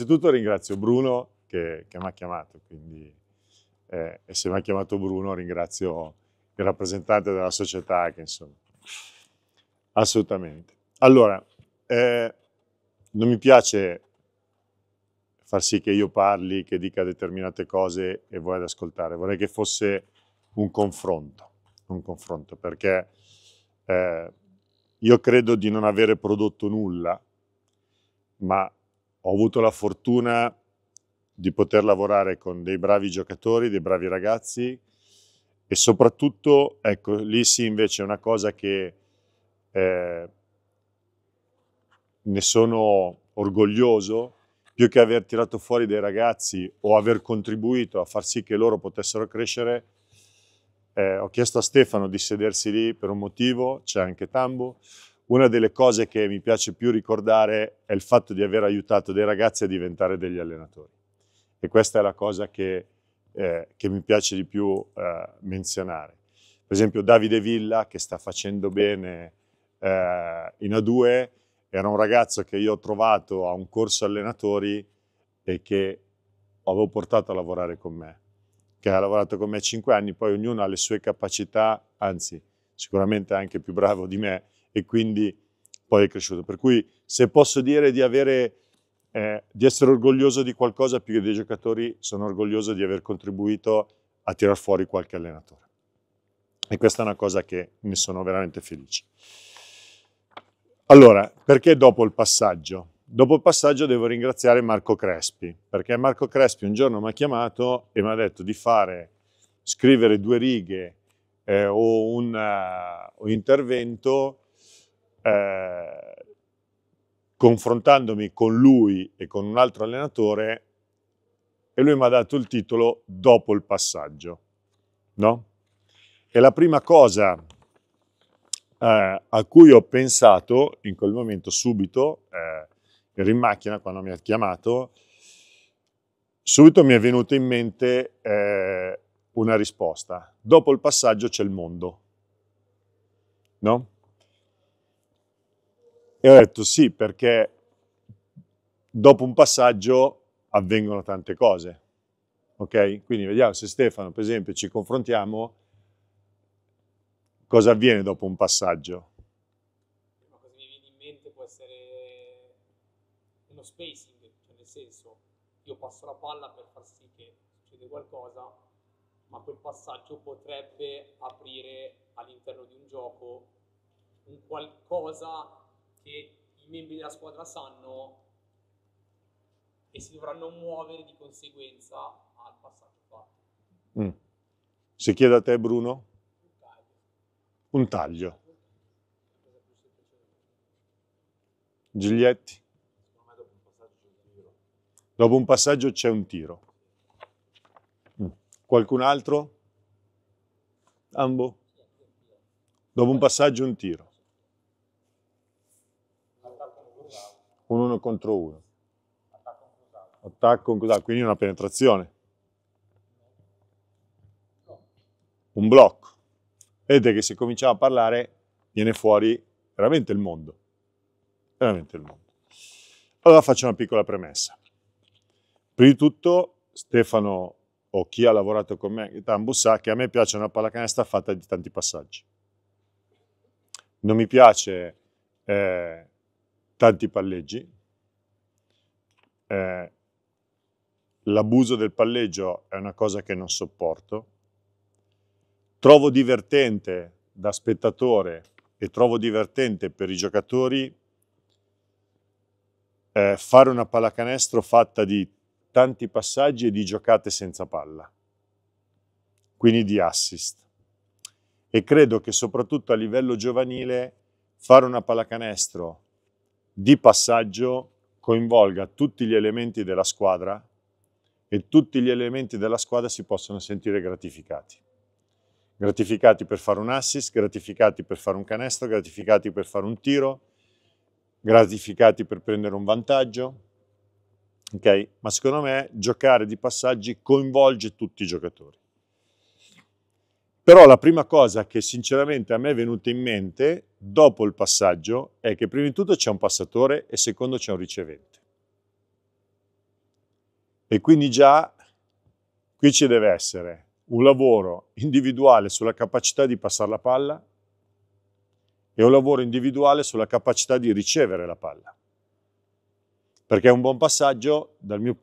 innanzitutto ringrazio Bruno che, che mi ha chiamato, quindi, eh, e se mi ha chiamato Bruno ringrazio il rappresentante della società che insomma, assolutamente. Allora, eh, non mi piace far sì che io parli, che dica determinate cose e voi ad ascoltare, vorrei che fosse un confronto, un confronto perché eh, io credo di non avere prodotto nulla, ma ho avuto la fortuna di poter lavorare con dei bravi giocatori, dei bravi ragazzi e soprattutto, ecco, lì sì invece è una cosa che eh, ne sono orgoglioso, più che aver tirato fuori dei ragazzi o aver contribuito a far sì che loro potessero crescere, eh, ho chiesto a Stefano di sedersi lì per un motivo, c'è anche Tambo, una delle cose che mi piace più ricordare è il fatto di aver aiutato dei ragazzi a diventare degli allenatori. E questa è la cosa che, eh, che mi piace di più eh, menzionare. Per esempio Davide Villa, che sta facendo bene eh, in A2, era un ragazzo che io ho trovato a un corso allenatori e che avevo portato a lavorare con me, che ha lavorato con me cinque anni, poi ognuno ha le sue capacità, anzi sicuramente anche più bravo di me, e quindi poi è cresciuto. Per cui se posso dire di, avere, eh, di essere orgoglioso di qualcosa più che dei giocatori, sono orgoglioso di aver contribuito a tirar fuori qualche allenatore. E questa è una cosa che ne sono veramente felice. Allora, perché dopo il passaggio? Dopo il passaggio devo ringraziare Marco Crespi, perché Marco Crespi un giorno mi ha chiamato e mi ha detto di fare, scrivere due righe eh, o un uh, intervento eh, confrontandomi con lui e con un altro allenatore e lui mi ha dato il titolo dopo il passaggio. No? E la prima cosa eh, a cui ho pensato in quel momento subito, eh, ero in macchina quando mi ha chiamato, subito mi è venuta in mente eh, una risposta. Dopo il passaggio c'è il mondo. No? E ho detto sì, perché dopo un passaggio avvengono tante cose. Ok? Quindi vediamo se Stefano, per esempio, ci confrontiamo cosa avviene dopo un passaggio. Ma cosa che mi viene in mente può essere uno spacing, cioè nel senso io passo la palla per far sì che succeda qualcosa, ma quel passaggio potrebbe aprire all'interno di un gioco un qualcosa che i membri della squadra sanno e si dovranno muovere di conseguenza al passaggio fatto. Mm. Se chiede a te Bruno? Un taglio. Un taglio. Giglietti? Dopo un passaggio c'è un tiro. Mm. Qualcun altro? Ambo? Dopo un passaggio un tiro. un 1 contro 1. Attacco inclusato. Attacco quindi una penetrazione. Un blocco. Vedete che se cominciamo a parlare viene fuori veramente il mondo. Veramente il mondo. Allora faccio una piccola premessa. Prima di tutto Stefano o chi ha lavorato con me, Tambo, sa che a me piace una pallacanestro fatta di tanti passaggi. Non mi piace eh, tanti palleggi, eh, l'abuso del palleggio è una cosa che non sopporto, trovo divertente da spettatore e trovo divertente per i giocatori eh, fare una pallacanestro fatta di tanti passaggi e di giocate senza palla, quindi di assist. E credo che soprattutto a livello giovanile fare una pallacanestro di passaggio coinvolga tutti gli elementi della squadra e tutti gli elementi della squadra si possono sentire gratificati. Gratificati per fare un assist, gratificati per fare un canestro, gratificati per fare un tiro, gratificati per prendere un vantaggio. Okay? Ma secondo me giocare di passaggi coinvolge tutti i giocatori. Però la prima cosa che sinceramente a me è venuta in mente dopo il passaggio è che prima di tutto c'è un passatore e secondo c'è un ricevente. E quindi già qui ci deve essere un lavoro individuale sulla capacità di passare la palla e un lavoro individuale sulla capacità di ricevere la palla. Perché un buon passaggio, mio,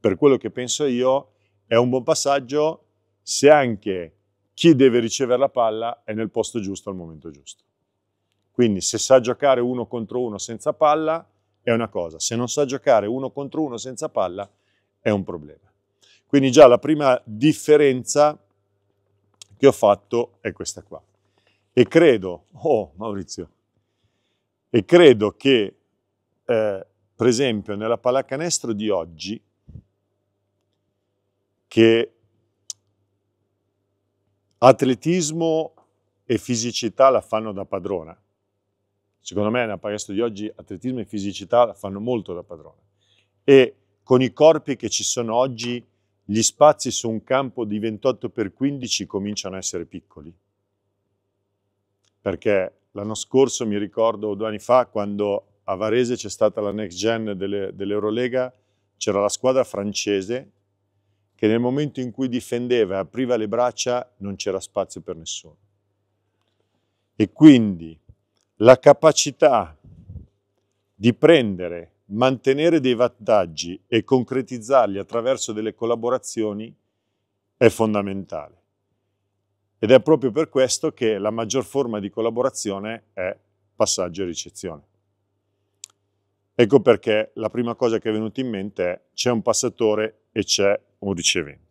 per quello che penso io, è un buon passaggio se anche chi deve ricevere la palla è nel posto giusto al momento giusto. Quindi se sa giocare uno contro uno senza palla è una cosa, se non sa giocare uno contro uno senza palla è un problema. Quindi già la prima differenza che ho fatto è questa qua. E credo, oh Maurizio, e credo che eh, per esempio nella pallacanestro di oggi, che atletismo e fisicità la fanno da padrona, Secondo me nella palestra di oggi atletismo e fisicità fanno molto da padrone. E con i corpi che ci sono oggi, gli spazi su un campo di 28 x 15 cominciano a essere piccoli. Perché l'anno scorso, mi ricordo due anni fa, quando a Varese c'è stata la next gen delle, dell'Eurolega, c'era la squadra francese che nel momento in cui difendeva e apriva le braccia non c'era spazio per nessuno. E quindi la capacità di prendere, mantenere dei vantaggi e concretizzarli attraverso delle collaborazioni è fondamentale. Ed è proprio per questo che la maggior forma di collaborazione è passaggio e ricezione. Ecco perché la prima cosa che è venuta in mente è c'è un passatore e c'è un ricevente.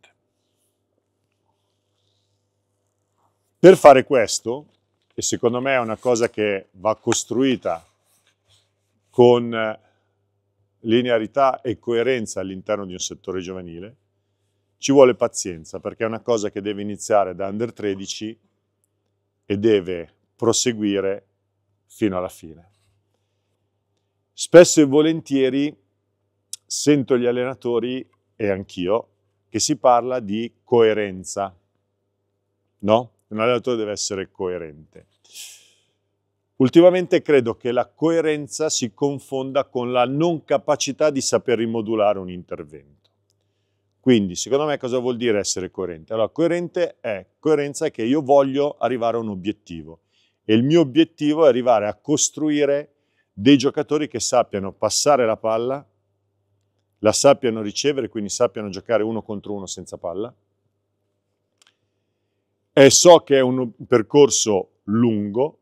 Per fare questo, che secondo me è una cosa che va costruita con eh, linearità e coerenza all'interno di un settore giovanile, ci vuole pazienza perché è una cosa che deve iniziare da under 13 e deve proseguire fino alla fine. Spesso e volentieri sento gli allenatori, e anch'io, che si parla di coerenza, no? un allenatore deve essere coerente. Ultimamente credo che la coerenza si confonda con la non capacità di saper rimodulare un intervento. Quindi, secondo me, cosa vuol dire essere coerente? Allora, coerente è, coerenza è che io voglio arrivare a un obiettivo e il mio obiettivo è arrivare a costruire dei giocatori che sappiano passare la palla, la sappiano ricevere, quindi sappiano giocare uno contro uno senza palla, e so che è un percorso lungo,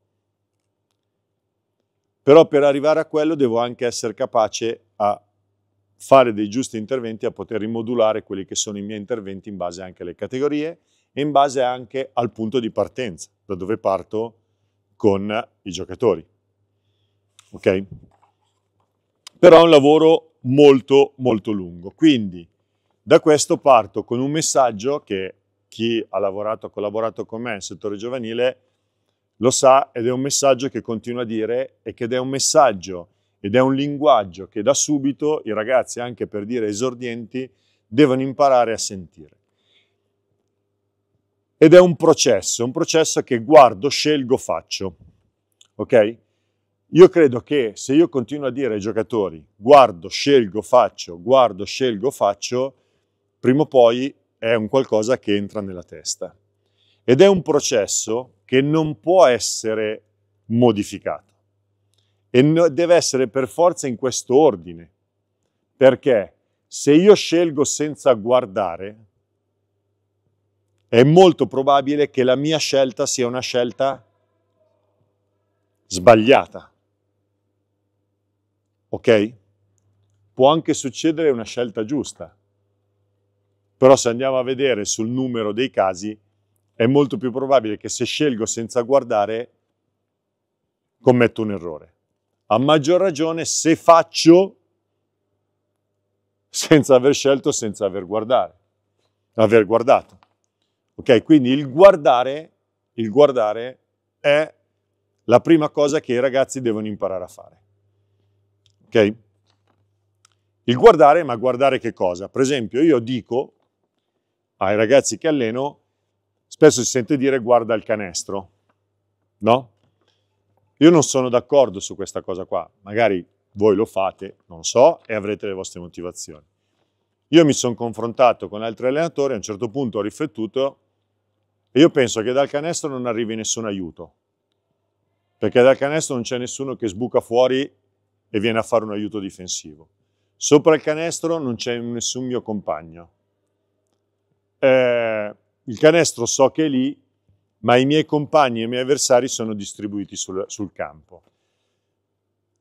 però per arrivare a quello devo anche essere capace a fare dei giusti interventi, a poter rimodulare quelli che sono i miei interventi in base anche alle categorie e in base anche al punto di partenza, da dove parto con i giocatori. Ok? Però è un lavoro molto molto lungo. Quindi da questo parto con un messaggio che chi ha lavorato, ha collaborato con me nel settore giovanile lo sa ed è un messaggio che continuo a dire e che è un messaggio ed è un linguaggio che da subito i ragazzi, anche per dire esordienti, devono imparare a sentire. Ed è un processo, un processo che guardo, scelgo, faccio. Ok? Io credo che se io continuo a dire ai giocatori guardo, scelgo, faccio, guardo, scelgo, faccio, prima o poi è un qualcosa che entra nella testa ed è un processo che non può essere modificato e deve essere per forza in questo ordine perché se io scelgo senza guardare è molto probabile che la mia scelta sia una scelta sbagliata. Ok? Può anche succedere una scelta giusta, però se andiamo a vedere sul numero dei casi, è molto più probabile che se scelgo senza guardare, commetto un errore. A maggior ragione se faccio senza aver scelto, senza aver guardare, aver guardato. Ok, quindi il guardare, il guardare è la prima cosa che i ragazzi devono imparare a fare. Ok? Il guardare, ma guardare che cosa? Per esempio, io dico ai ragazzi che alleno spesso si sente dire guarda il canestro, no? Io non sono d'accordo su questa cosa qua, magari voi lo fate, non so, e avrete le vostre motivazioni. Io mi sono confrontato con altri allenatori, a un certo punto ho riflettuto e io penso che dal canestro non arrivi nessun aiuto, perché dal canestro non c'è nessuno che sbuca fuori e viene a fare un aiuto difensivo. Sopra il canestro non c'è nessun mio compagno, eh, il canestro so che è lì, ma i miei compagni e i miei avversari sono distribuiti sul, sul campo.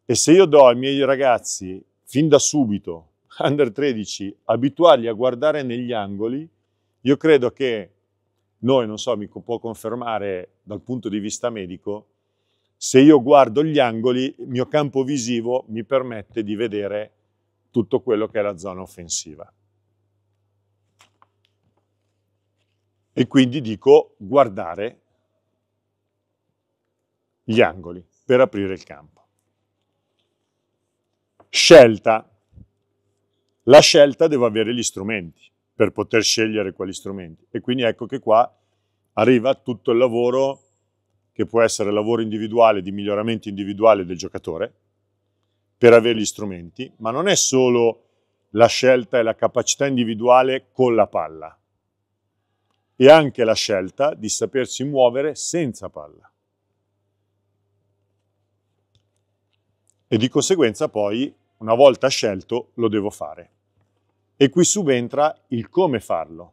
E se io do ai miei ragazzi, fin da subito, under 13, abituarli a guardare negli angoli, io credo che noi, non so, mi può confermare dal punto di vista medico, se io guardo gli angoli, il mio campo visivo mi permette di vedere tutto quello che è la zona offensiva. E quindi dico guardare gli angoli per aprire il campo. Scelta. La scelta devo avere gli strumenti per poter scegliere quali strumenti. E quindi ecco che qua arriva tutto il lavoro che può essere lavoro individuale, di miglioramento individuale del giocatore, per avere gli strumenti, ma non è solo la scelta e la capacità individuale con la palla, e anche la scelta di sapersi muovere senza palla. E di conseguenza poi, una volta scelto, lo devo fare. E qui subentra il come farlo.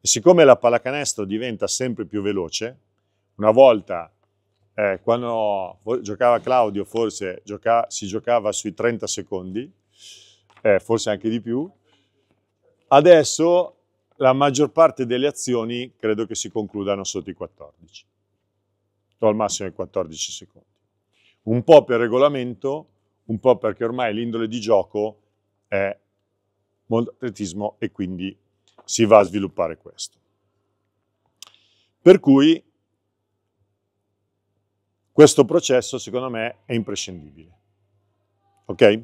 E siccome la pallacanestro diventa sempre più veloce, una volta, eh, quando giocava Claudio, forse gioca si giocava sui 30 secondi, eh, forse anche di più, adesso la maggior parte delle azioni credo che si concludano sotto i 14, o al massimo i 14 secondi. Un po' per regolamento, un po' perché ormai l'indole di gioco è atletismo e quindi si va a sviluppare questo. Per cui questo processo secondo me è imprescindibile. Ok?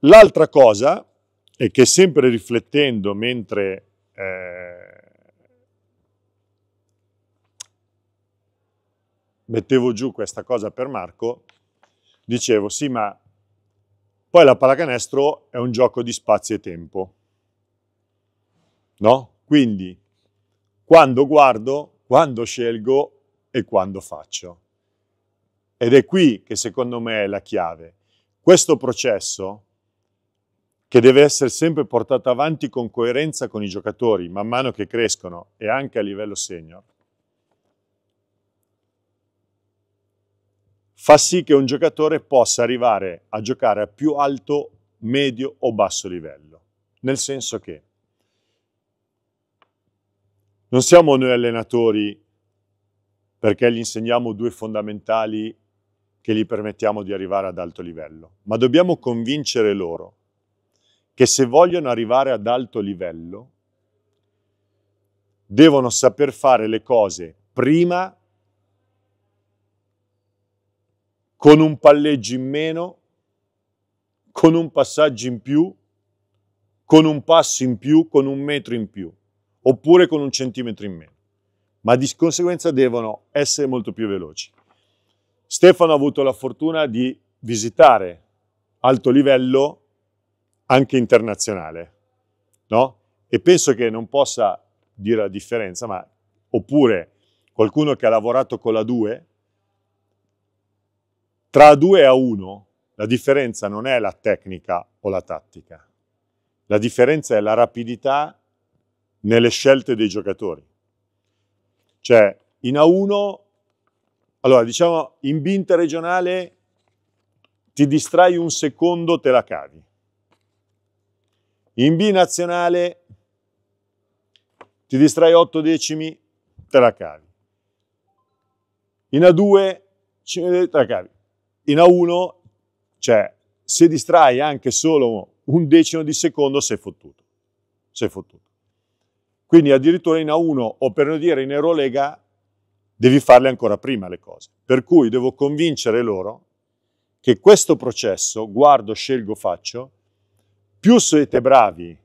L'altra cosa e che sempre riflettendo mentre eh, mettevo giù questa cosa per Marco, dicevo sì ma poi la pallacanestro è un gioco di spazio e tempo, no? Quindi quando guardo, quando scelgo e quando faccio. Ed è qui che secondo me è la chiave. Questo processo che deve essere sempre portata avanti con coerenza con i giocatori, man mano che crescono e anche a livello senior, fa sì che un giocatore possa arrivare a giocare a più alto, medio o basso livello. Nel senso che non siamo noi allenatori perché gli insegniamo due fondamentali che gli permettiamo di arrivare ad alto livello, ma dobbiamo convincere loro che se vogliono arrivare ad alto livello devono saper fare le cose prima con un palleggio in meno, con un passaggio in più, con un passo in più, con un metro in più, oppure con un centimetro in meno. Ma di conseguenza devono essere molto più veloci. Stefano ha avuto la fortuna di visitare alto livello anche internazionale, no? E penso che non possa dire la differenza, ma oppure qualcuno che ha lavorato con la 2, tra A2 e A1 la differenza non è la tecnica o la tattica, la differenza è la rapidità nelle scelte dei giocatori. Cioè, in A1, allora diciamo, in B regionale ti distrai un secondo, te la cavi. In B nazionale ti distrai 8 decimi, te la cavi. In A2 eh, te la cavi. In A1, cioè, se distrai anche solo un decimo di secondo, sei fottuto. Sei fottuto. Quindi addirittura in A1 o per non dire in Eurolega devi farle ancora prima le cose. Per cui devo convincere loro che questo processo, guardo, scelgo, faccio, più siete bravi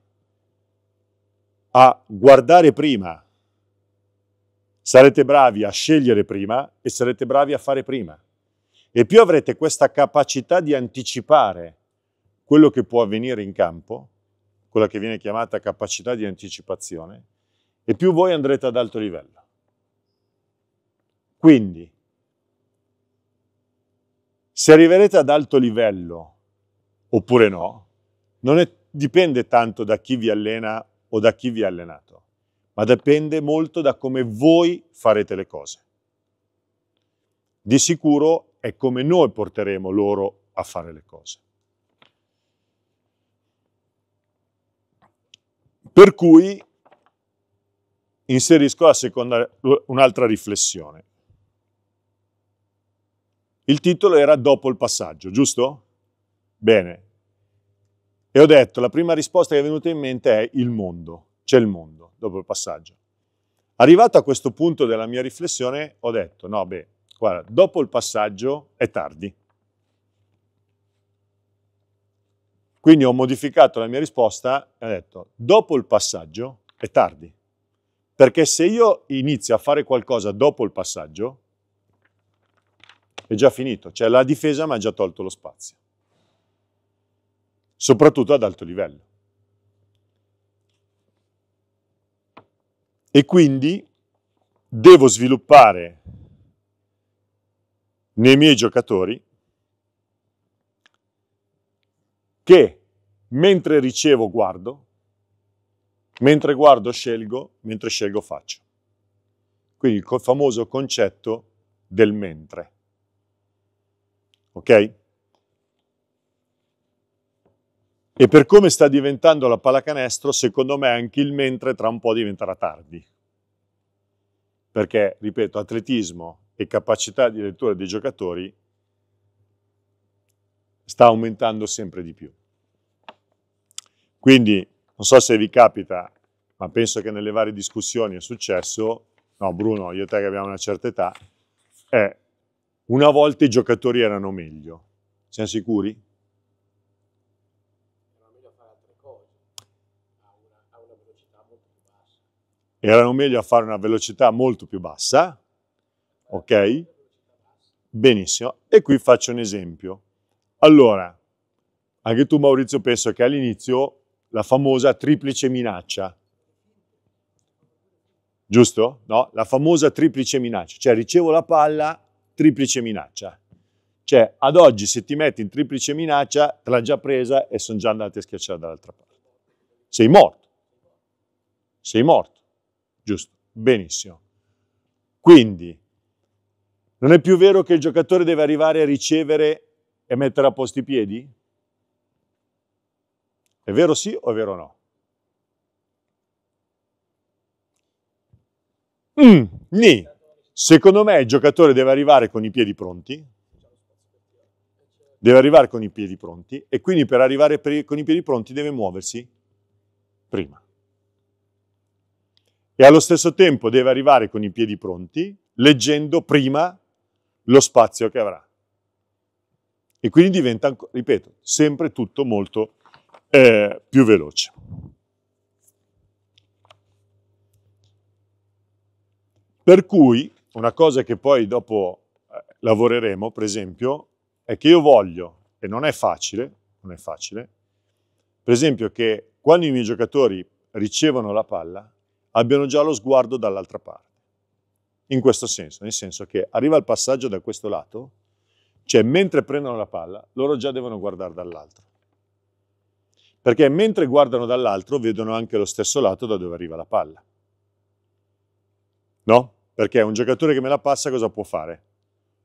a guardare prima, sarete bravi a scegliere prima e sarete bravi a fare prima. E più avrete questa capacità di anticipare quello che può avvenire in campo, quella che viene chiamata capacità di anticipazione, e più voi andrete ad alto livello. Quindi, se arriverete ad alto livello oppure no, non è, dipende tanto da chi vi allena o da chi vi ha allenato, ma dipende molto da come voi farete le cose. Di sicuro è come noi porteremo loro a fare le cose. Per cui inserisco seconda, un'altra riflessione. Il titolo era Dopo il passaggio, giusto? Bene, e ho detto, la prima risposta che è venuta in mente è il mondo, c'è il mondo, dopo il passaggio. Arrivato a questo punto della mia riflessione, ho detto, no, beh, guarda, dopo il passaggio è tardi. Quindi ho modificato la mia risposta e ho detto, dopo il passaggio è tardi. Perché se io inizio a fare qualcosa dopo il passaggio, è già finito, cioè la difesa mi ha già tolto lo spazio soprattutto ad alto livello. E quindi devo sviluppare nei miei giocatori che mentre ricevo guardo, mentre guardo scelgo, mentre scelgo faccio. Quindi il famoso concetto del mentre. Ok? E per come sta diventando la pallacanestro, secondo me anche il mentre tra un po' diventerà tardi. Perché, ripeto, atletismo e capacità di lettura dei giocatori sta aumentando sempre di più. Quindi, non so se vi capita, ma penso che nelle varie discussioni è successo, no Bruno, io e te che abbiamo una certa età, è una volta i giocatori erano meglio. Siamo sicuri? erano meglio a fare una velocità molto più bassa, ok? Benissimo, e qui faccio un esempio. Allora, anche tu Maurizio penso che all'inizio la famosa triplice minaccia, giusto? No? La famosa triplice minaccia, cioè ricevo la palla, triplice minaccia. Cioè, ad oggi se ti metti in triplice minaccia, te l'ha già presa e sono già andati a schiacciare dall'altra parte. Sei morto. Sei morto. Giusto, benissimo. Quindi, non è più vero che il giocatore deve arrivare a ricevere e mettere a posto i piedi? È vero sì o è vero no? Mm, nì. Secondo me il giocatore deve arrivare con i piedi pronti, deve arrivare con i piedi pronti e quindi per arrivare per i, con i piedi pronti deve muoversi prima e allo stesso tempo deve arrivare con i piedi pronti, leggendo prima lo spazio che avrà. E quindi diventa, ripeto, sempre tutto molto eh, più veloce. Per cui, una cosa che poi dopo eh, lavoreremo, per esempio, è che io voglio, e non è facile, non è facile, per esempio che quando i miei giocatori ricevono la palla, abbiano già lo sguardo dall'altra parte. In questo senso, nel senso che arriva il passaggio da questo lato, cioè mentre prendono la palla, loro già devono guardare dall'altro. Perché mentre guardano dall'altro vedono anche lo stesso lato da dove arriva la palla. No? Perché un giocatore che me la passa cosa può fare?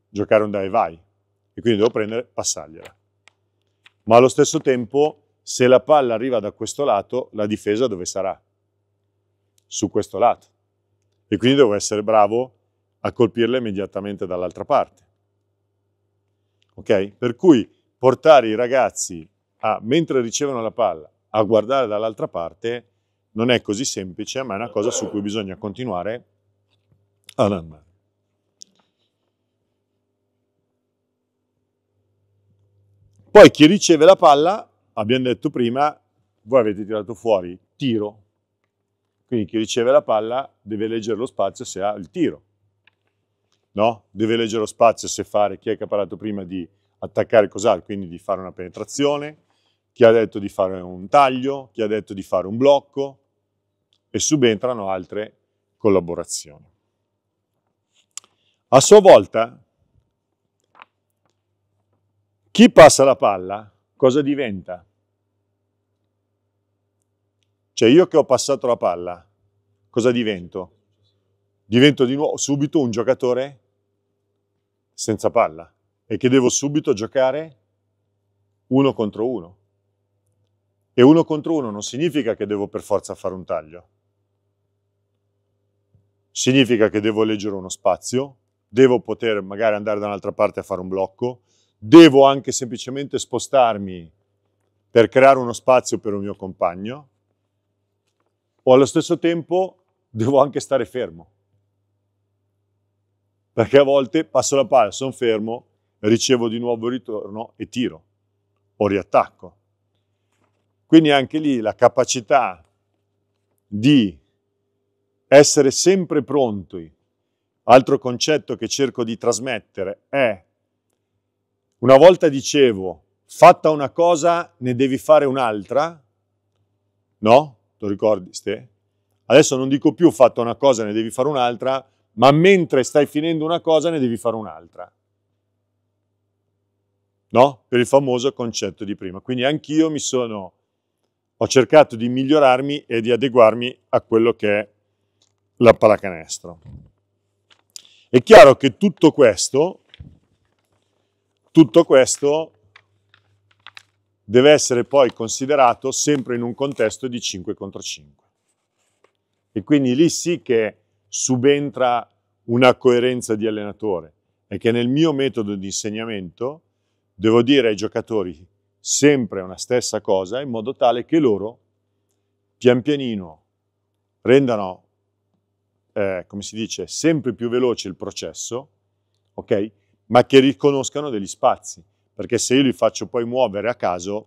Giocare un dai vai. E quindi devo prendere, passargliela. Ma allo stesso tempo, se la palla arriva da questo lato, la difesa dove sarà? su questo lato e quindi devo essere bravo a colpirla immediatamente dall'altra parte. Ok? Per cui portare i ragazzi a, mentre ricevono la palla, a guardare dall'altra parte non è così semplice, ma è una cosa su cui bisogna continuare ad andare. Poi chi riceve la palla, abbiamo detto prima, voi avete tirato fuori tiro, quindi chi riceve la palla deve leggere lo spazio se ha il tiro, no? Deve leggere lo spazio se fare, chi è che ha parlato prima di attaccare cos'ha, quindi di fare una penetrazione, chi ha detto di fare un taglio, chi ha detto di fare un blocco e subentrano altre collaborazioni. A sua volta, chi passa la palla, cosa diventa? Cioè io che ho passato la palla, cosa divento? Divento di nuovo subito un giocatore senza palla e che devo subito giocare uno contro uno. E uno contro uno non significa che devo per forza fare un taglio. Significa che devo leggere uno spazio, devo poter magari andare da un'altra parte a fare un blocco, devo anche semplicemente spostarmi per creare uno spazio per un mio compagno, o allo stesso tempo devo anche stare fermo. Perché a volte passo la palla, sono fermo, ricevo di nuovo il ritorno e tiro o riattacco. Quindi anche lì la capacità di essere sempre pronti. Altro concetto che cerco di trasmettere è, una volta dicevo, fatta una cosa ne devi fare un'altra, no? lo ricordi Ste? Adesso non dico più fatto una cosa, ne devi fare un'altra, ma mentre stai finendo una cosa ne devi fare un'altra. No? Per il famoso concetto di prima. Quindi anch'io mi sono, ho cercato di migliorarmi e di adeguarmi a quello che è la pallacanestro. È chiaro che tutto questo, tutto questo deve essere poi considerato sempre in un contesto di 5 contro 5. E quindi lì sì che subentra una coerenza di allenatore, è che nel mio metodo di insegnamento devo dire ai giocatori sempre una stessa cosa in modo tale che loro pian pianino rendano, eh, come si dice, sempre più veloce il processo, ok? Ma che riconoscano degli spazi perché se io li faccio poi muovere a caso,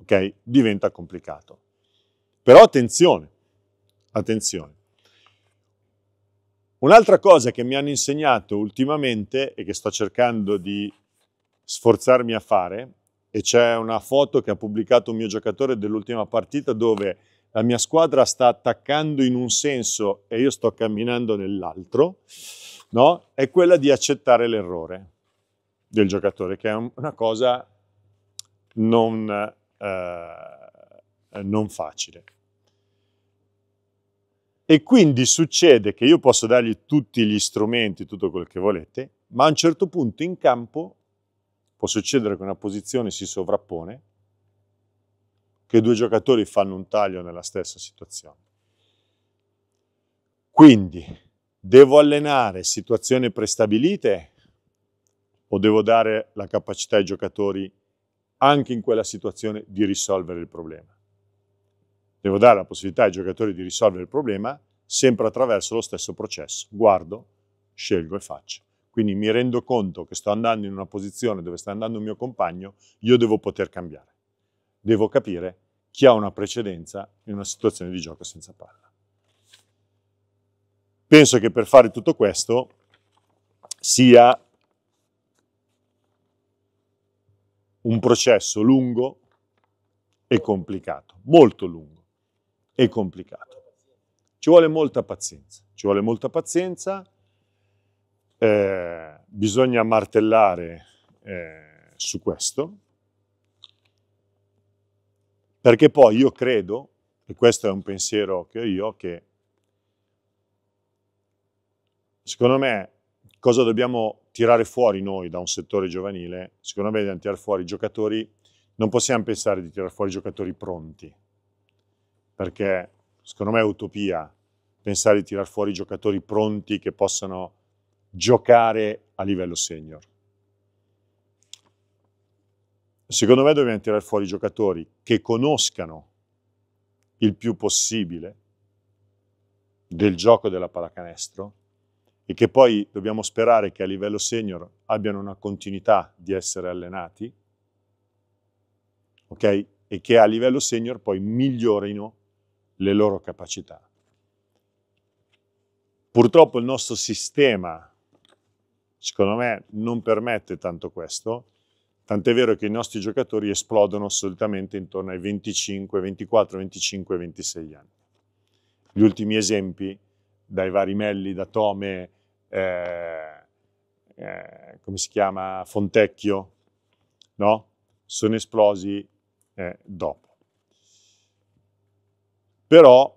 ok, diventa complicato. Però attenzione, attenzione. Un'altra cosa che mi hanno insegnato ultimamente e che sto cercando di sforzarmi a fare, e c'è una foto che ha pubblicato un mio giocatore dell'ultima partita dove la mia squadra sta attaccando in un senso e io sto camminando nell'altro, no? è quella di accettare l'errore del giocatore, che è una cosa non, eh, non facile. E quindi succede che io posso dargli tutti gli strumenti, tutto quel che volete, ma a un certo punto in campo può succedere che una posizione si sovrappone, che due giocatori fanno un taglio nella stessa situazione. Quindi devo allenare situazioni prestabilite o devo dare la capacità ai giocatori anche in quella situazione di risolvere il problema. Devo dare la possibilità ai giocatori di risolvere il problema sempre attraverso lo stesso processo. Guardo, scelgo e faccio. Quindi mi rendo conto che sto andando in una posizione dove sta andando un mio compagno, io devo poter cambiare. Devo capire chi ha una precedenza in una situazione di gioco senza palla. Penso che per fare tutto questo sia un processo lungo e complicato, molto lungo e complicato. Ci vuole molta pazienza, ci vuole molta pazienza, eh, bisogna martellare eh, su questo, perché poi io credo, e questo è un pensiero che ho io, che secondo me cosa dobbiamo tirare fuori noi da un settore giovanile, secondo me dobbiamo tirare fuori giocatori, non possiamo pensare di tirare fuori giocatori pronti, perché secondo me è utopia pensare di tirare fuori giocatori pronti che possano giocare a livello senior. Secondo me dobbiamo tirare fuori giocatori che conoscano il più possibile del gioco della pallacanestro e che poi dobbiamo sperare che a livello senior abbiano una continuità di essere allenati, ok? E che a livello senior poi migliorino le loro capacità. Purtroppo il nostro sistema, secondo me, non permette tanto questo, tant'è vero che i nostri giocatori esplodono solitamente intorno ai 25, 24, 25, 26 anni. Gli ultimi esempi, dai vari Melli, da Tome, eh, eh, come si chiama, Fontecchio, no? sono esplosi eh, dopo. Però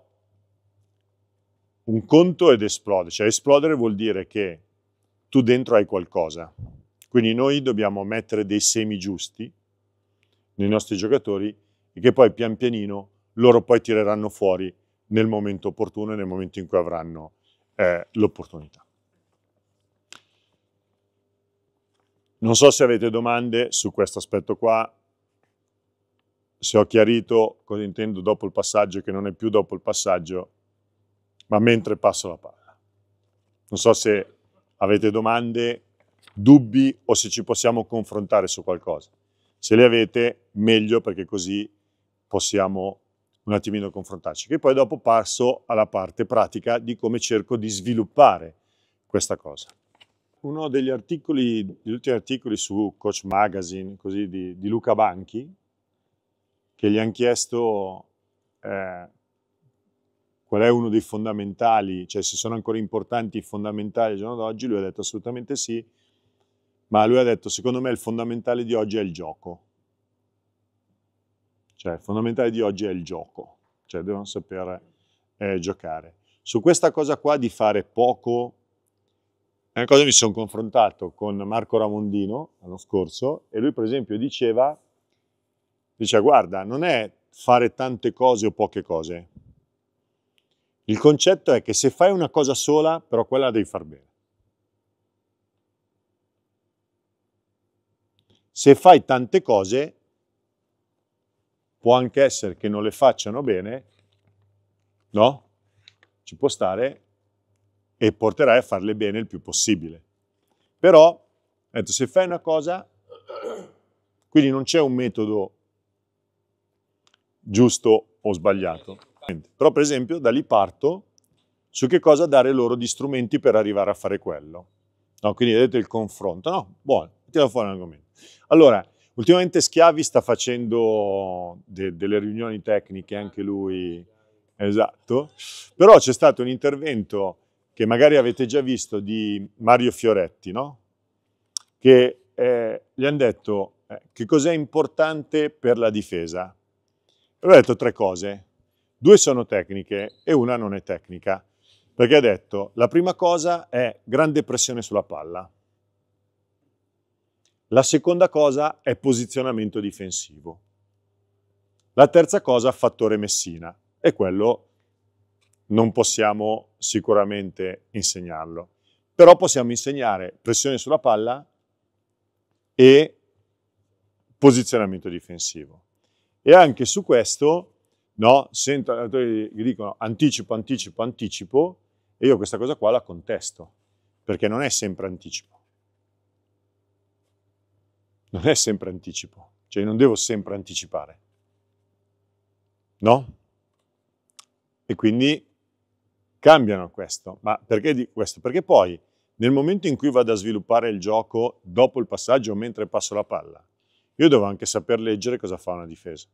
un conto ed esplode, cioè esplodere vuol dire che tu dentro hai qualcosa, quindi noi dobbiamo mettere dei semi giusti nei nostri giocatori e che poi pian pianino loro poi tireranno fuori nel momento opportuno e nel momento in cui avranno eh, l'opportunità. Non so se avete domande su questo aspetto qua, se ho chiarito cosa intendo dopo il passaggio, che non è più dopo il passaggio, ma mentre passo la palla. Non so se avete domande, dubbi o se ci possiamo confrontare su qualcosa. Se le avete, meglio perché così possiamo un attimino confrontarci. Che poi dopo passo alla parte pratica di come cerco di sviluppare questa cosa uno degli articoli, degli ultimi articoli su Coach Magazine, così, di, di Luca Banchi, che gli hanno chiesto eh, qual è uno dei fondamentali, cioè se sono ancora importanti i fondamentali al giorno d'oggi, lui ha detto assolutamente sì, ma lui ha detto secondo me il fondamentale di oggi è il gioco. Cioè il fondamentale di oggi è il gioco, cioè devono sapere eh, giocare. Su questa cosa qua di fare poco è una cosa che mi sono confrontato con Marco Ramondino l'anno scorso e lui per esempio diceva, dice guarda, non è fare tante cose o poche cose. Il concetto è che se fai una cosa sola, però quella la devi far bene. Se fai tante cose, può anche essere che non le facciano bene, no? Ci può stare, e porterai a farle bene il più possibile. Però, detto, se fai una cosa, quindi non c'è un metodo giusto o sbagliato. Però, per esempio, da lì parto su che cosa dare loro di strumenti per arrivare a fare quello. No, quindi vedete il confronto. No, buono, mettiamo fuori un argomento. Allora, ultimamente Schiavi sta facendo de delle riunioni tecniche, anche lui, esatto. Però c'è stato un intervento che magari avete già visto di Mario Fioretti, no? che eh, gli hanno detto eh, che cos'è importante per la difesa. Lui ha detto tre cose, due sono tecniche e una non è tecnica, perché ha detto la prima cosa è grande pressione sulla palla, la seconda cosa è posizionamento difensivo, la terza cosa fattore Messina e quello è non possiamo sicuramente insegnarlo. Però possiamo insegnare pressione sulla palla e posizionamento difensivo. E anche su questo, no, sento gli allenatori che dicono anticipo, anticipo, anticipo, e io questa cosa qua la contesto, perché non è sempre anticipo. Non è sempre anticipo, cioè non devo sempre anticipare. No? E quindi cambiano questo. Ma perché di questo? Perché poi nel momento in cui vado a sviluppare il gioco dopo il passaggio mentre passo la palla, io devo anche saper leggere cosa fa una difesa.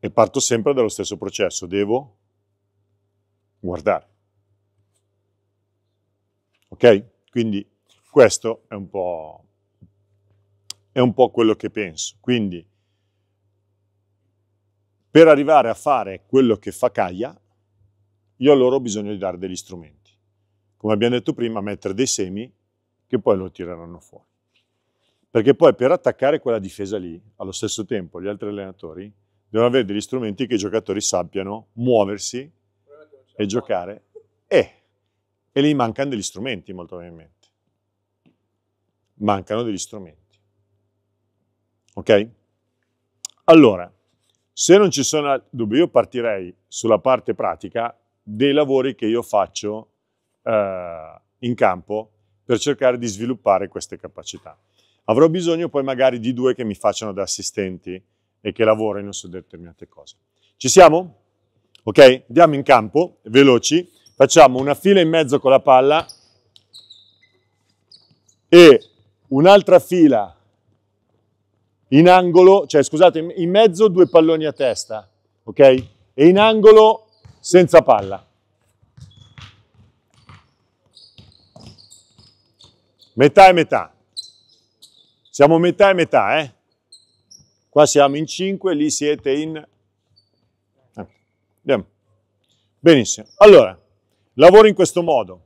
E parto sempre dallo stesso processo, devo guardare. Ok? Quindi questo è un po', è un po quello che penso. Quindi per arrivare a fare quello che fa Caia, io a loro ho bisogno di dare degli strumenti. Come abbiamo detto prima, mettere dei semi che poi lo tireranno fuori. Perché poi per attaccare quella difesa lì, allo stesso tempo gli altri allenatori devono avere degli strumenti che i giocatori sappiano muoversi e giocare. E, e lì mancano degli strumenti molto probabilmente. Mancano degli strumenti. Ok? Allora, se non ci sono dubbi, io partirei sulla parte pratica dei lavori che io faccio eh, in campo per cercare di sviluppare queste capacità. Avrò bisogno poi magari di due che mi facciano da assistenti e che lavorino su determinate cose. Ci siamo? Ok? Andiamo in campo, veloci, facciamo una fila in mezzo con la palla e un'altra fila in angolo, cioè scusate, in mezzo due palloni a testa, ok? E in angolo senza palla. Metà e metà. Siamo metà e metà, eh? Qua siamo in 5, lì siete in... Eh, andiamo. Benissimo. Allora, lavoro in questo modo.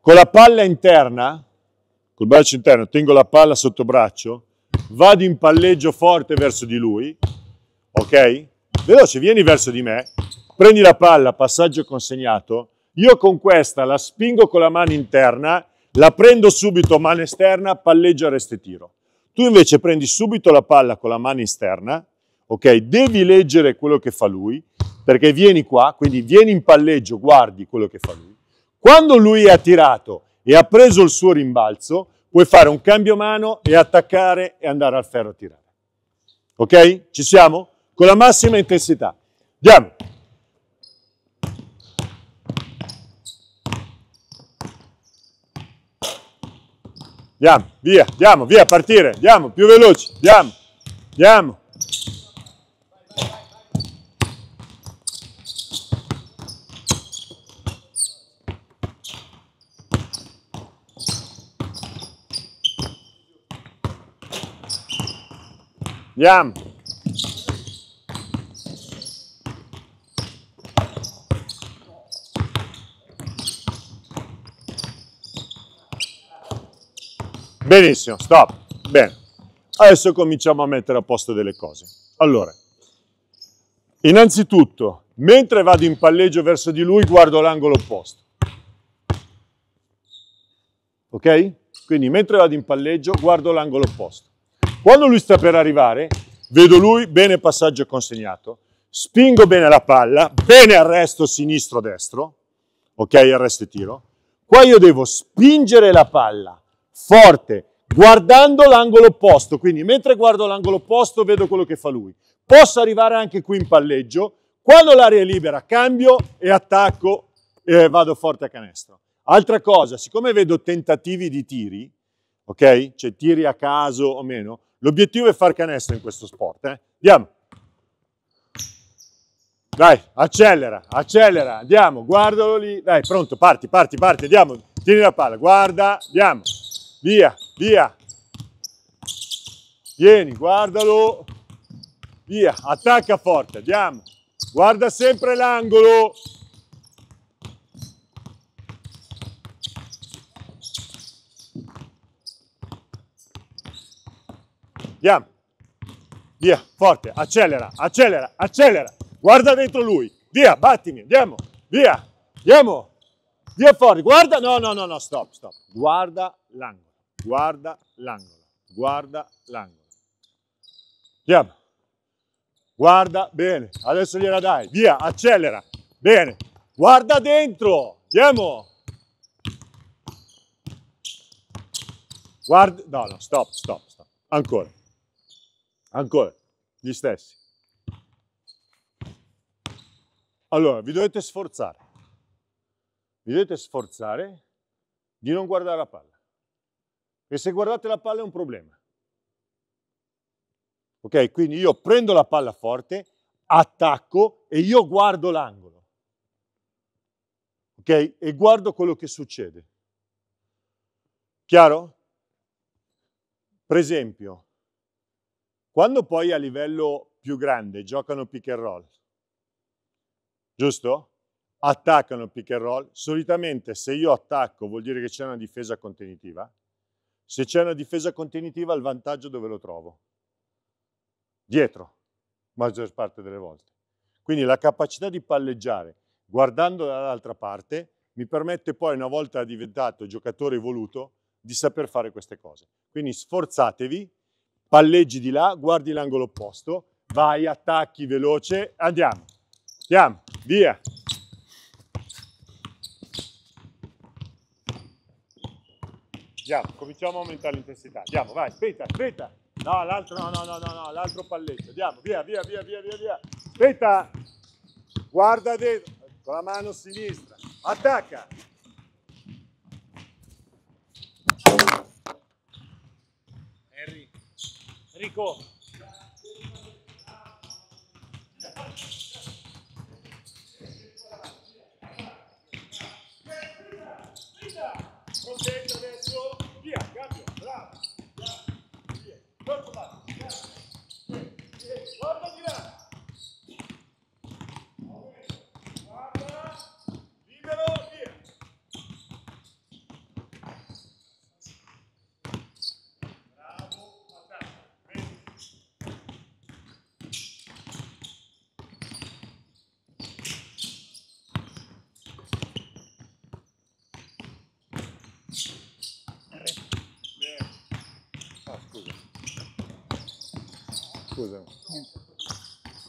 Con la palla interna col braccio interno, tengo la palla sotto braccio, vado in palleggio forte verso di lui, ok? Veloce, vieni verso di me, prendi la palla, passaggio consegnato, io con questa la spingo con la mano interna, la prendo subito mano esterna, palleggio, arresto e tiro. Tu invece prendi subito la palla con la mano esterna, ok? Devi leggere quello che fa lui, perché vieni qua, quindi vieni in palleggio, guardi quello che fa lui. Quando lui è attirato, e ha preso il suo rimbalzo, puoi fare un cambio mano e attaccare e andare al ferro a tirare. Ok? Ci siamo? Con la massima intensità. Andiamo. Andiamo, via, andiamo, via, partire, andiamo, più veloci, andiamo, andiamo. Andiamo. Benissimo, stop. Bene. Adesso cominciamo a mettere a posto delle cose. Allora, innanzitutto, mentre vado in palleggio verso di lui, guardo l'angolo opposto. Ok? Quindi mentre vado in palleggio, guardo l'angolo opposto. Quando lui sta per arrivare, vedo lui, bene passaggio consegnato, spingo bene la palla, bene arresto sinistro-destro, ok, arresto e tiro. Qua io devo spingere la palla forte, guardando l'angolo opposto, quindi mentre guardo l'angolo opposto vedo quello che fa lui. Posso arrivare anche qui in palleggio, quando l'area è libera cambio e attacco e vado forte a canestro. Altra cosa, siccome vedo tentativi di tiri, ok? Cioè tiri a caso o meno, L'obiettivo è far canestro in questo sport. Eh? Andiamo. Dai, accelera, accelera, andiamo, guardalo lì. Dai, pronto, parti, parti, parti, andiamo. Tieni la palla, guarda, andiamo. Via, via. Vieni, guardalo. Via, attacca forte, andiamo. Guarda sempre l'angolo. Andiamo. Via, forte, accelera, accelera, accelera. Guarda dentro lui. Via, battimi, andiamo. Via, andiamo. Via fuori, guarda. No, no, no, no, stop, stop. Guarda l'angolo, guarda l'angolo, guarda l'angolo. Andiamo. Guarda, bene. Adesso gliela dai. Via, accelera. Bene. Guarda dentro. Andiamo. Guarda, no, no, stop, stop, stop. Ancora. Ancora, gli stessi. Allora, vi dovete sforzare. Vi dovete sforzare di non guardare la palla. E se guardate la palla è un problema. Ok, quindi io prendo la palla forte, attacco e io guardo l'angolo. Ok? E guardo quello che succede. Chiaro? Per esempio, quando poi a livello più grande giocano pick and roll, giusto? Attaccano pick and roll, solitamente se io attacco vuol dire che c'è una difesa contenitiva. Se c'è una difesa contenitiva il vantaggio dove lo trovo? Dietro, maggior parte delle volte. Quindi la capacità di palleggiare guardando dall'altra parte mi permette poi, una volta diventato giocatore evoluto, di saper fare queste cose. Quindi sforzatevi palleggi di là, guardi l'angolo opposto, vai, attacchi veloce, andiamo, andiamo, via. Andiamo, cominciamo a aumentare l'intensità, andiamo, vai, aspetta, aspetta, no, l'altro, no, no, no, no, no l'altro palleggio, andiamo, via, via, via, via, via, via, aspetta, guarda dentro, con la mano sinistra, attacca, Rico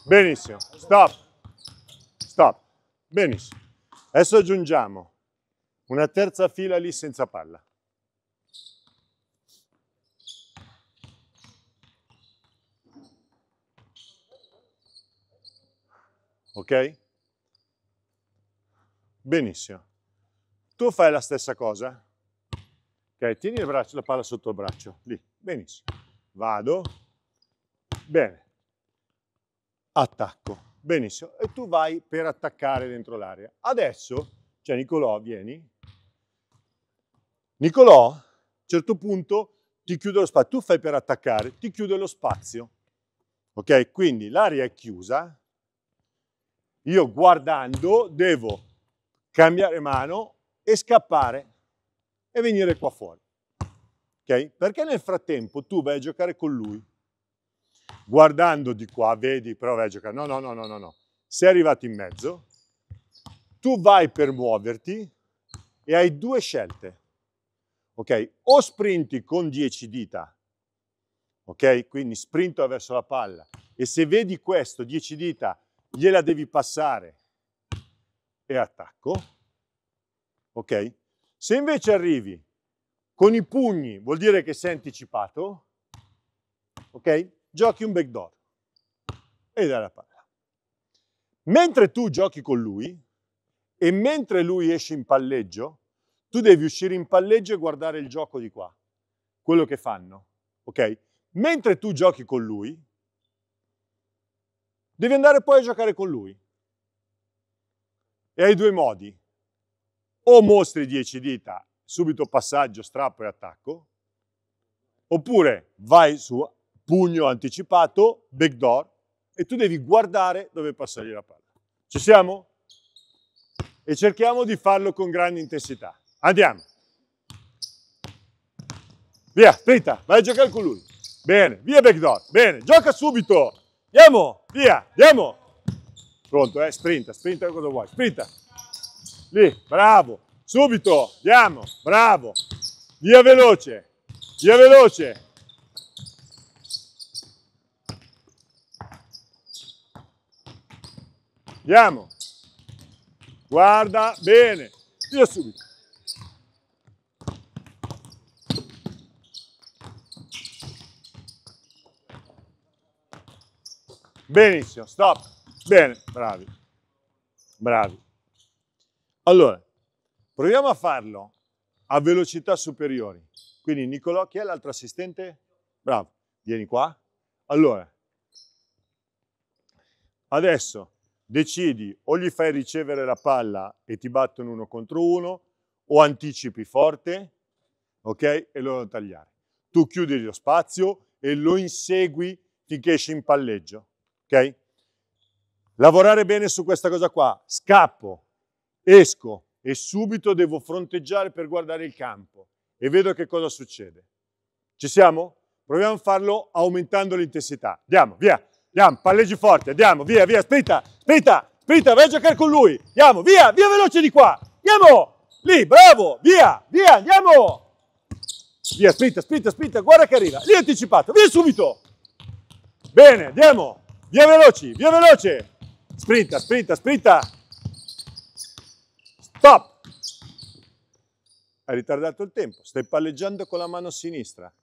Benissimo, stop, stop, benissimo. Adesso aggiungiamo una terza fila lì senza palla. Ok? Benissimo. Tu fai la stessa cosa. Ok, tieni braccio, la palla sotto il braccio, lì, benissimo. Vado, bene attacco. Benissimo, e tu vai per attaccare dentro l'area. Adesso, cioè Nicolò, vieni. Nicolò, a un certo punto ti chiude lo spazio, tu fai per attaccare, ti chiude lo spazio. Ok, quindi l'area è chiusa, io guardando devo cambiare mano e scappare e venire qua fuori. Ok? Perché nel frattempo tu vai a giocare con lui, guardando di qua, vedi, però vai a giocare. No, no, no, no, no, no. Sei arrivato in mezzo, tu vai per muoverti e hai due scelte. Ok? O sprinti con 10 dita, ok? Quindi sprinto verso la palla. E se vedi questo, 10 dita, gliela devi passare e attacco. Ok? Se invece arrivi con i pugni, vuol dire che sei anticipato. Ok? giochi un backdoor e dai la palla. Mentre tu giochi con lui e mentre lui esce in palleggio, tu devi uscire in palleggio e guardare il gioco di qua, quello che fanno, ok? Mentre tu giochi con lui, devi andare poi a giocare con lui. E hai due modi. O mostri 10 dita, subito passaggio, strappo e attacco, oppure vai su pugno anticipato, backdoor, e tu devi guardare dove passargli la palla. Ci siamo? E cerchiamo di farlo con grande intensità. Andiamo. Via, dritta, vai a giocare con lui. Bene, via backdoor, bene, gioca subito. Andiamo, via, andiamo. Pronto, eh, sprinta, sprinta cosa vuoi, sprinta. Lì, bravo, subito, andiamo, bravo. Via veloce, via veloce, Andiamo. Guarda bene. Via subito. Benissimo, stop. Bene, bravi. Bravi. Allora, proviamo a farlo a velocità superiori. Quindi Nicolò, chi è l'altro assistente? Bravo, vieni qua. Allora, adesso decidi o gli fai ricevere la palla e ti battono uno contro uno, o anticipi forte, ok? E lo devono tagliare. Tu chiudi lo spazio e lo insegui finché esci in palleggio, ok? Lavorare bene su questa cosa qua. Scappo, esco e subito devo fronteggiare per guardare il campo e vedo che cosa succede. Ci siamo? Proviamo a farlo aumentando l'intensità. Andiamo, via! Andiamo, palleggi forte, andiamo, via, via, spinta, spinta, spinta, vai a giocare con lui. Andiamo, via, via veloce di qua. Andiamo, lì, bravo, via, via, andiamo. Via, spinta, spinta, spinta, guarda che arriva. Lì anticipato, via subito. Bene, andiamo. Via veloci, via veloce. Sprinta, sprinta, sprinta. Stop. Hai ritardato il tempo, stai palleggiando con la mano sinistra.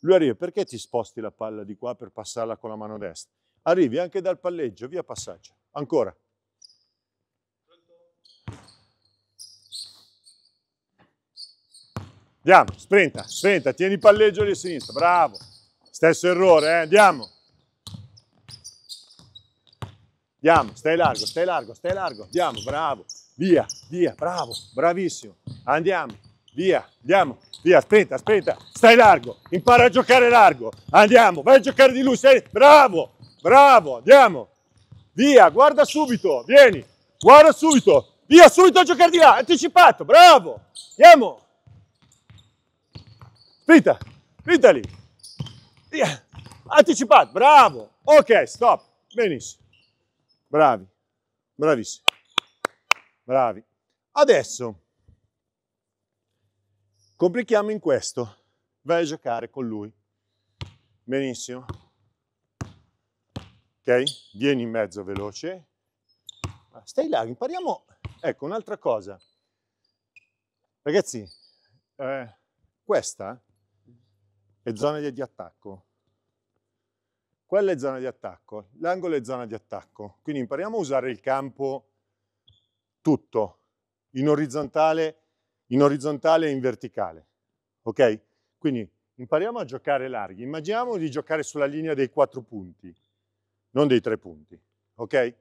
Lui arriva, perché ti sposti la palla di qua per passarla con la mano destra? Arrivi anche dal palleggio, via passaggio. Ancora. Andiamo, sprinta, sprinta, tieni il palleggio lì a sinistra, bravo. Stesso errore, eh? andiamo. Andiamo, stai largo, stai largo, stai largo, andiamo, bravo. Via, via, bravo, bravissimo. Andiamo, via, andiamo, via, sprinta, sprinta. Stai largo, impara a giocare largo. Andiamo, vai a giocare di lui, sei bravo. Bravo, andiamo. Via, guarda subito, vieni. Guarda subito. Via, subito a giocare di là. Anticipato, bravo. Andiamo. Spinta, spinta lì. Via. Anticipato, bravo. Ok, stop. Benissimo. Bravi. Bravissimi. Bravi. Adesso complichiamo in questo. Vai a giocare con lui. Benissimo ok? Vieni in mezzo veloce, stai là, impariamo, ecco, un'altra cosa. Ragazzi, eh, questa è zona di, di, attacco. Quella è zona di attacco, l'angolo è zona di attacco. Quindi impariamo a usare il campo tutto, in orizzontale, in orizzontale e in verticale. Ok? Quindi impariamo a giocare larghi. Immaginiamo di giocare sulla linea dei quattro punti non dei tre punti. Ok?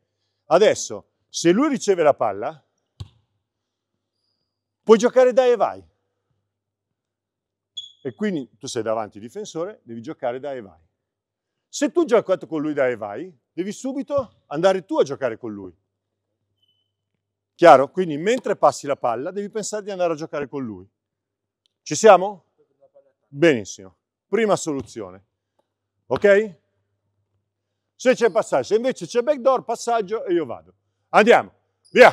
Adesso, se lui riceve la palla, puoi giocare dai e vai. E quindi tu sei davanti al difensore, devi giocare dai e vai. Se tu hai giocato con lui dai e vai, devi subito andare tu a giocare con lui. Chiaro? Quindi mentre passi la palla devi pensare di andare a giocare con lui. Ci siamo? Benissimo. Prima soluzione. Ok? se c'è passaggio, se invece c'è backdoor, passaggio e io vado. Andiamo, via,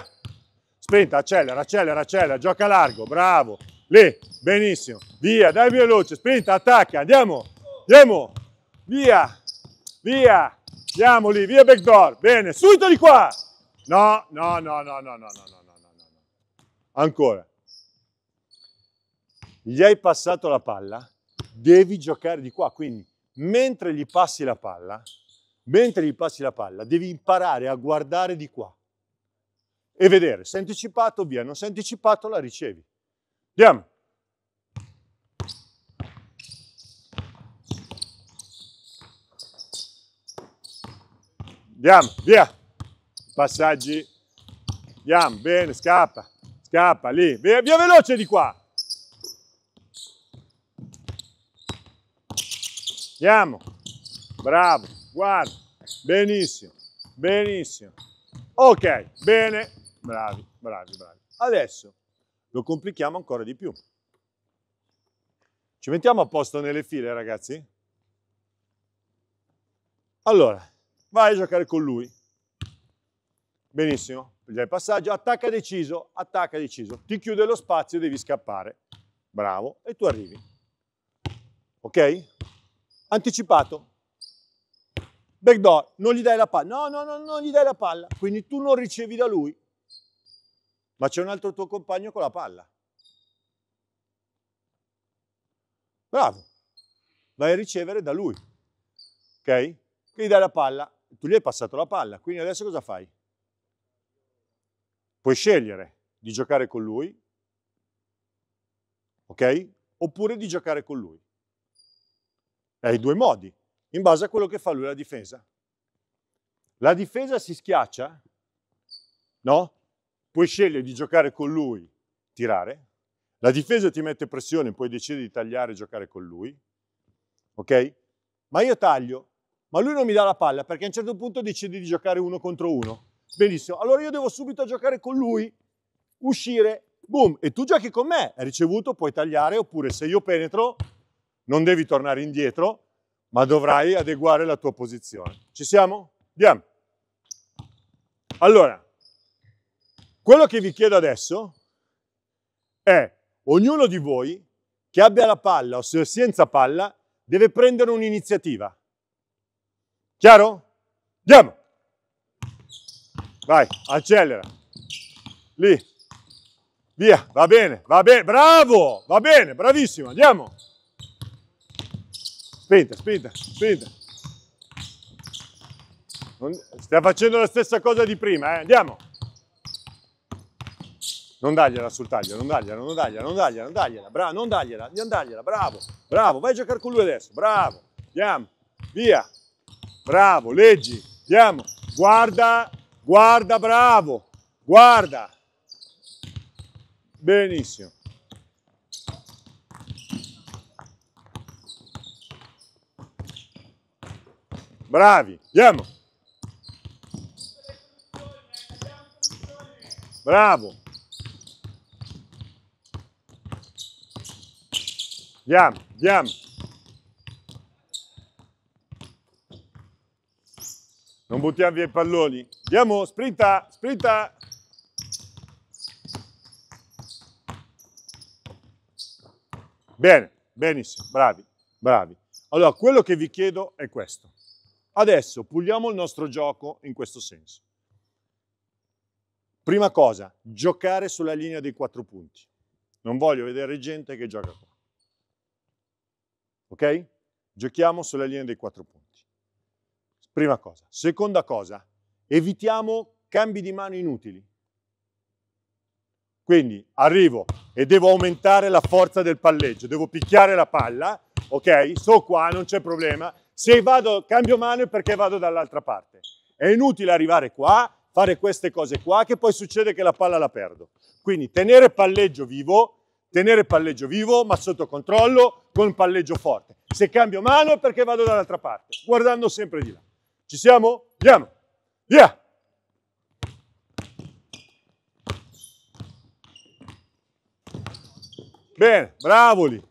spinta, accelera, accelera, accelera, gioca largo, bravo, lì, benissimo, via, dai veloce, spinta, attacca, andiamo, andiamo, via, via, andiamo lì, via backdoor, bene, subito di qua, no, no, no, no, no, no, no, no, no, no, no, ancora, gli hai passato la palla, devi giocare di qua, quindi mentre gli passi la palla, mentre gli passi la palla, devi imparare a guardare di qua e vedere se è anticipato, via, non se è anticipato, la ricevi. Andiamo. Andiamo, via. Passaggi. Andiamo, bene, scappa. Scappa, lì. Via, via veloce di qua. Andiamo. Bravo guarda, benissimo, benissimo. Ok, bene, bravi, bravi, bravi. Adesso lo complichiamo ancora di più. Ci mettiamo a posto nelle file, ragazzi? Allora, vai a giocare con lui. Benissimo, piglia il passaggio, attacca deciso, attacca deciso. Ti chiude lo spazio, devi scappare. Bravo, e tu arrivi. Ok? Anticipato backdoor, non gli dai la palla, no, no, no, non gli dai la palla, quindi tu non ricevi da lui, ma c'è un altro tuo compagno con la palla. Bravo, vai a ricevere da lui, ok? Che gli dai la palla, tu gli hai passato la palla, quindi adesso cosa fai? Puoi scegliere di giocare con lui, ok? Oppure di giocare con lui. Hai due modi, in base a quello che fa lui la difesa. La difesa si schiaccia? No? Puoi scegliere di giocare con lui, tirare. La difesa ti mette pressione, puoi decidere di tagliare e giocare con lui. Ok? Ma io taglio, ma lui non mi dà la palla perché a un certo punto decidi di giocare uno contro uno. Benissimo, allora io devo subito giocare con lui, uscire, boom, e tu giochi con me, hai ricevuto, puoi tagliare, oppure se io penetro non devi tornare indietro, ma dovrai adeguare la tua posizione. Ci siamo? Andiamo. Allora, quello che vi chiedo adesso è ognuno di voi che abbia la palla o senza palla deve prendere un'iniziativa. Chiaro? Andiamo. Vai, accelera. Lì. Via, va bene, va bene, bravo, va bene, bravissimo, andiamo spinta, spinta, spinta. Non, stiamo facendo la stessa cosa di prima, eh? andiamo. Non dagliela sul taglio, non dagliela, non dagliela, non dagliela, non dargliela, bravo, non dargliela, non dargliela, bravo, bravo, vai a giocare con lui adesso, bravo, andiamo, via, bravo, leggi, andiamo, guarda, guarda, bravo, guarda, benissimo. Bravi, andiamo. Bravo. Andiamo, andiamo. Non buttiamo via i palloni. Andiamo, sprinta, sprinta. Bene, benissimo, bravi, bravi. Allora, quello che vi chiedo è questo. Adesso puliamo il nostro gioco in questo senso. Prima cosa, giocare sulla linea dei quattro punti. Non voglio vedere gente che gioca qua. Ok? Giochiamo sulla linea dei quattro punti. Prima cosa. Seconda cosa, evitiamo cambi di mano inutili. Quindi arrivo e devo aumentare la forza del palleggio, devo picchiare la palla, ok? Sto qua, non c'è problema, se vado, cambio mano è perché vado dall'altra parte. È inutile arrivare qua, fare queste cose qua, che poi succede che la palla la perdo. Quindi tenere palleggio vivo, tenere palleggio vivo, ma sotto controllo, con palleggio forte. Se cambio mano è perché vado dall'altra parte, guardando sempre di là. Ci siamo? Andiamo! Via! Bene, bravo lì.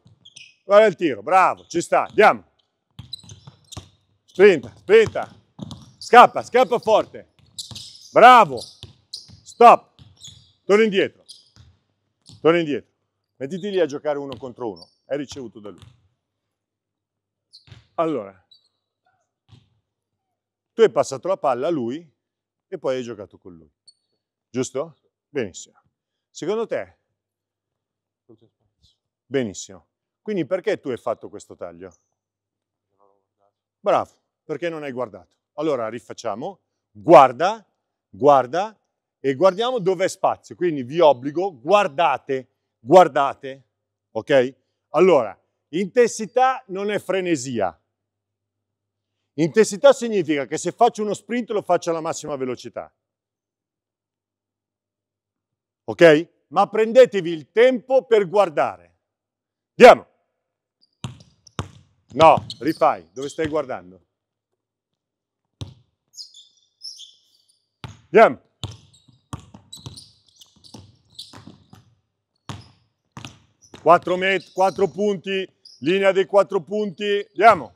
Guarda il tiro, bravo, ci sta, andiamo spinta, spinta, scappa, scappa forte, bravo, stop, torna indietro, torna indietro, mettiti lì a giocare uno contro uno, è ricevuto da lui. Allora, tu hai passato la palla a lui e poi hai giocato con lui, giusto? Benissimo. Secondo te? Benissimo. Quindi perché tu hai fatto questo taglio? Bravo perché non hai guardato. Allora rifacciamo, guarda, guarda e guardiamo dove è spazio. Quindi vi obbligo, guardate, guardate, ok? Allora, intensità non è frenesia. Intensità significa che se faccio uno sprint lo faccio alla massima velocità. Ok? Ma prendetevi il tempo per guardare. Andiamo! No, rifai, dove stai guardando? Jan. Quattro, quattro punti, linea dei quattro punti, andiamo.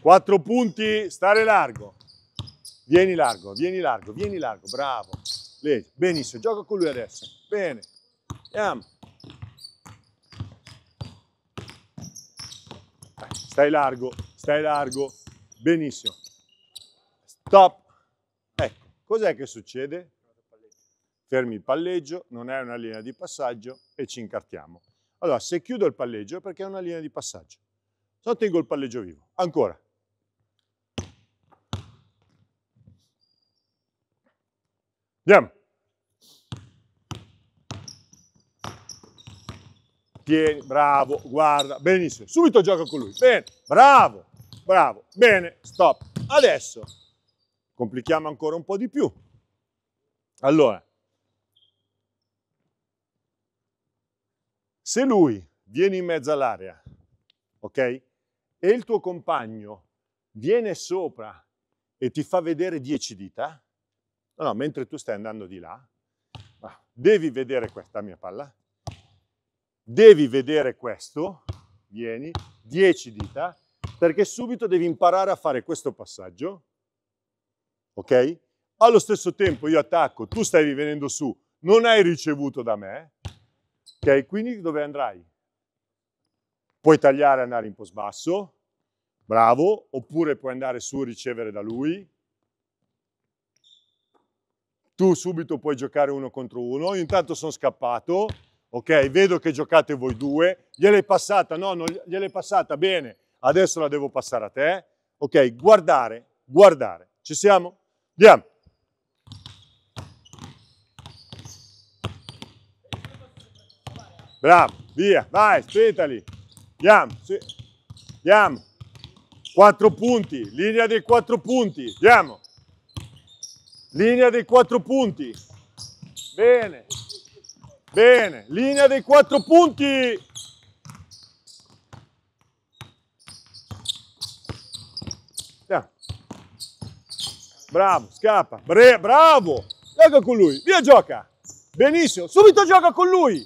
Quattro punti, stare largo. Vieni largo, vieni largo, vieni largo, bravo. Benissimo, gioca con lui adesso. Bene. Andiamo. stai largo, stai largo, benissimo. Stop. Ecco, cos'è che succede? Fermi il palleggio, non è una linea di passaggio e ci incartiamo. Allora, se chiudo il palleggio è perché è una linea di passaggio. Se no tengo il palleggio vivo. Ancora. Andiamo. tieni, bravo, guarda, benissimo, subito gioca con lui, bene, bravo, bravo, bene, stop. Adesso complichiamo ancora un po' di più. Allora, se lui viene in mezzo all'area, ok? E il tuo compagno viene sopra e ti fa vedere dieci dita, no, no, mentre tu stai andando di là, devi vedere questa mia palla, devi vedere questo, vieni, 10 dita, perché subito devi imparare a fare questo passaggio, ok? Allo stesso tempo io attacco, tu stai venendo su, non hai ricevuto da me, ok? Quindi dove andrai? Puoi tagliare e andare in post basso, bravo, oppure puoi andare su e ricevere da lui, tu subito puoi giocare uno contro uno, intanto sono scappato, ok? Vedo che giocate voi due, gliel'hai passata, no, non gliel'hai passata, bene, adesso la devo passare a te, ok? Guardare, guardare, ci siamo? Andiamo. Bravo, via, vai, aspettali. Andiamo, sì. andiamo. Quattro punti, linea dei quattro punti, andiamo. Linea dei quattro punti. Bene, Bene, linea dei quattro punti. Yeah. Bravo, scappa, Bre bravo, gioca con lui, via gioca, benissimo, subito gioca con lui,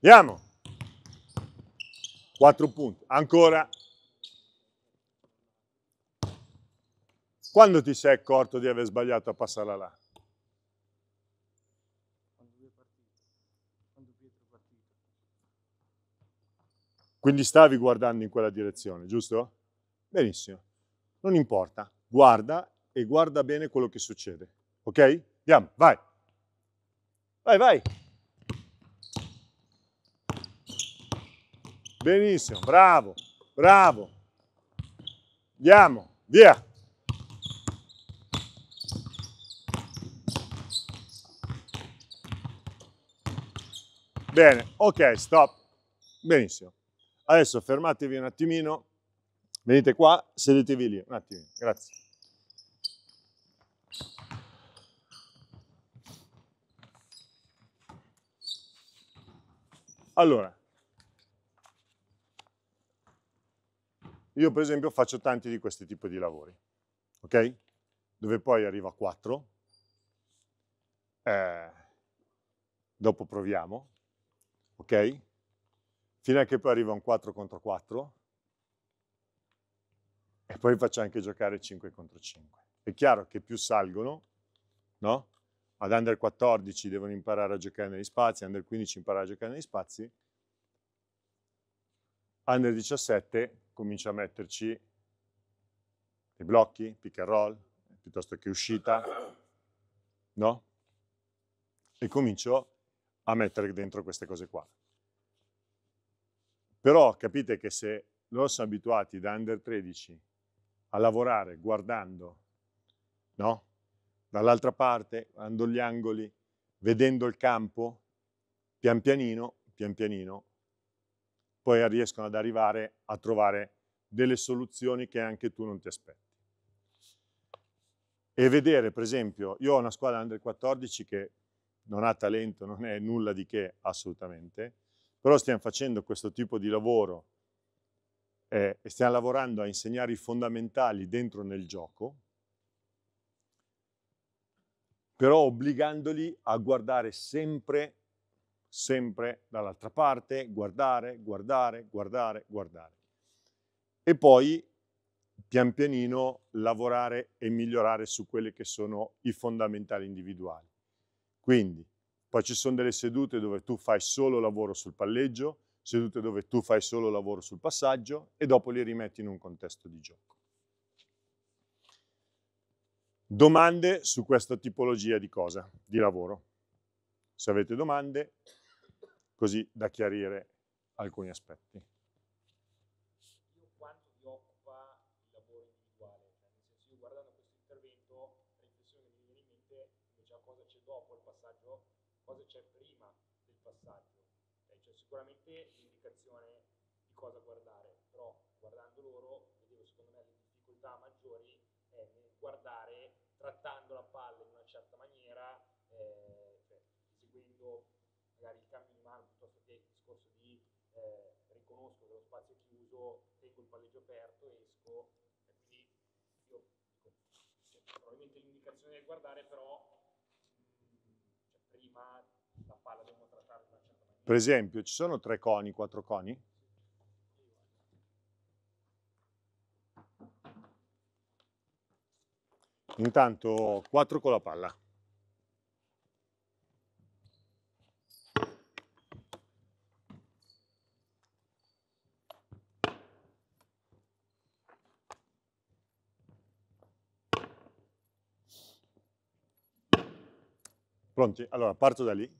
Andiamo. 4 punti. Ancora. Quando ti sei accorto di aver sbagliato a passare là? Quindi stavi guardando in quella direzione, giusto? Benissimo. Non importa. Guarda e guarda bene quello che succede. Ok? Andiamo, vai. Vai, vai. Benissimo, bravo, bravo. Andiamo, via. Bene, ok, stop. Benissimo. Adesso fermatevi un attimino, venite qua, sedetevi lì, un attimino, grazie. Allora, Io per esempio faccio tanti di questi tipi di lavori, ok? Dove poi arriva 4, eh, dopo proviamo, ok? Fino a che poi arriva un 4 contro 4 e poi faccio anche giocare 5 contro 5. È chiaro che più salgono, no? Ad under 14 devono imparare a giocare negli spazi, under 15 imparare a giocare negli spazi, under 17 comincio a metterci i blocchi, pick and roll, piuttosto che uscita, no? E comincio a mettere dentro queste cose qua. Però capite che se loro sono abituati da under 13 a lavorare guardando, no? Dall'altra parte, guardando gli angoli, vedendo il campo, pian pianino, pian pianino, poi riescono ad arrivare a trovare delle soluzioni che anche tu non ti aspetti. E vedere, per esempio, io ho una squadra under 14 che non ha talento, non è nulla di che assolutamente, però stiamo facendo questo tipo di lavoro eh, e stiamo lavorando a insegnare i fondamentali dentro nel gioco, però obbligandoli a guardare sempre sempre dall'altra parte, guardare, guardare, guardare, guardare. E poi pian pianino lavorare e migliorare su quelli che sono i fondamentali individuali. Quindi, poi ci sono delle sedute dove tu fai solo lavoro sul palleggio, sedute dove tu fai solo lavoro sul passaggio e dopo li rimetti in un contesto di gioco. Domande su questa tipologia di cosa, di lavoro? se avete domande, così da chiarire alcuni aspetti. Io quanto vi occupa il lavoro individuale? Nel senso, io guardando questo intervento, la riflessione che mi viene in mente cosa c'è dopo il passaggio, cosa c'è prima del passaggio. Eh, cioè, sicuramente l'indicazione di cosa guardare, però guardando loro, vedevo secondo me le difficoltà maggiori è eh, nel guardare, trattando la palla in una certa maniera. Eh, fatto magari il cambio di mano piuttosto che il discorso di eh, riconosco che lo spazio è chiuso, tengo il palleggio aperto, esco, e quindi io dico, cioè, probabilmente l'indicazione del guardare però mm, cioè, prima la palla dobbiamo trattare in una certa maniera. Per esempio, ci sono tre coni, quattro coni? Intanto quattro con la palla. Pronti? Allora, parto da lì.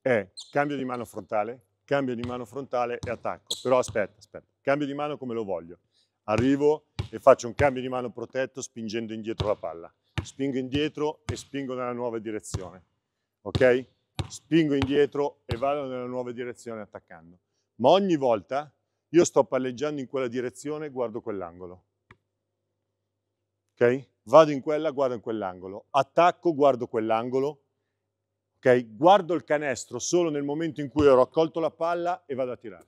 È cambio di mano frontale, cambio di mano frontale e attacco. Però aspetta, aspetta. Cambio di mano come lo voglio. Arrivo e faccio un cambio di mano protetto spingendo indietro la palla. Spingo indietro e spingo nella nuova direzione. Ok? Spingo indietro e vado nella nuova direzione attaccando. Ma ogni volta io sto palleggiando in quella direzione, guardo quell'angolo. Ok? Vado in quella, guardo in quell'angolo. Attacco, guardo quell'angolo ok? Guardo il canestro solo nel momento in cui ho raccolto la palla e vado a tirare.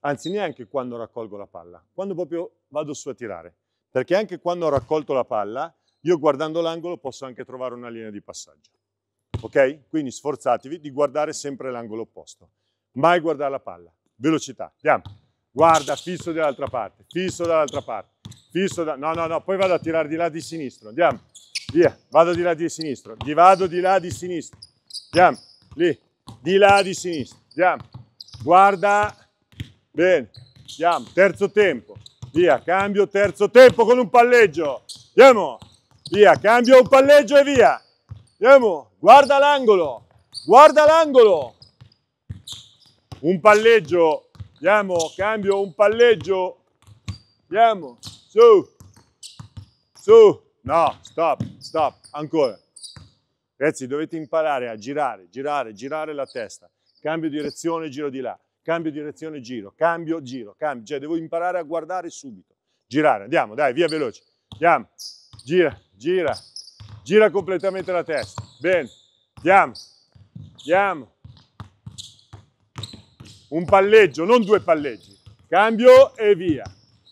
Anzi, neanche quando raccolgo la palla, quando proprio vado su a tirare. Perché anche quando ho raccolto la palla, io guardando l'angolo posso anche trovare una linea di passaggio. Ok? Quindi sforzatevi di guardare sempre l'angolo opposto. Mai guardare la palla. Velocità. Andiamo. Guarda, fisso dall'altra parte, fisso dall'altra parte, fisso da... No, no, no, poi vado a tirare di là di sinistro. Andiamo. Via, vado di là di sinistra, gli vado di là di sinistra. Andiamo, lì, di là di sinistra. Andiamo, guarda, bene, andiamo, terzo tempo. Via, cambio terzo tempo con un palleggio. Andiamo, via, cambio un palleggio e via. Andiamo, guarda l'angolo, guarda l'angolo. Un palleggio, andiamo, cambio un palleggio. Andiamo, su, su, No, stop, stop, ancora. Ragazzi, dovete imparare a girare, girare, girare la testa. Cambio direzione, giro di là. Cambio direzione, giro. Cambio, giro, cambio. Cioè, devo imparare a guardare subito. Girare, andiamo, dai, via veloce. Andiamo. Gira, gira. Gira completamente la testa. Bene. Andiamo. Andiamo. Un palleggio, non due palleggi. Cambio e via.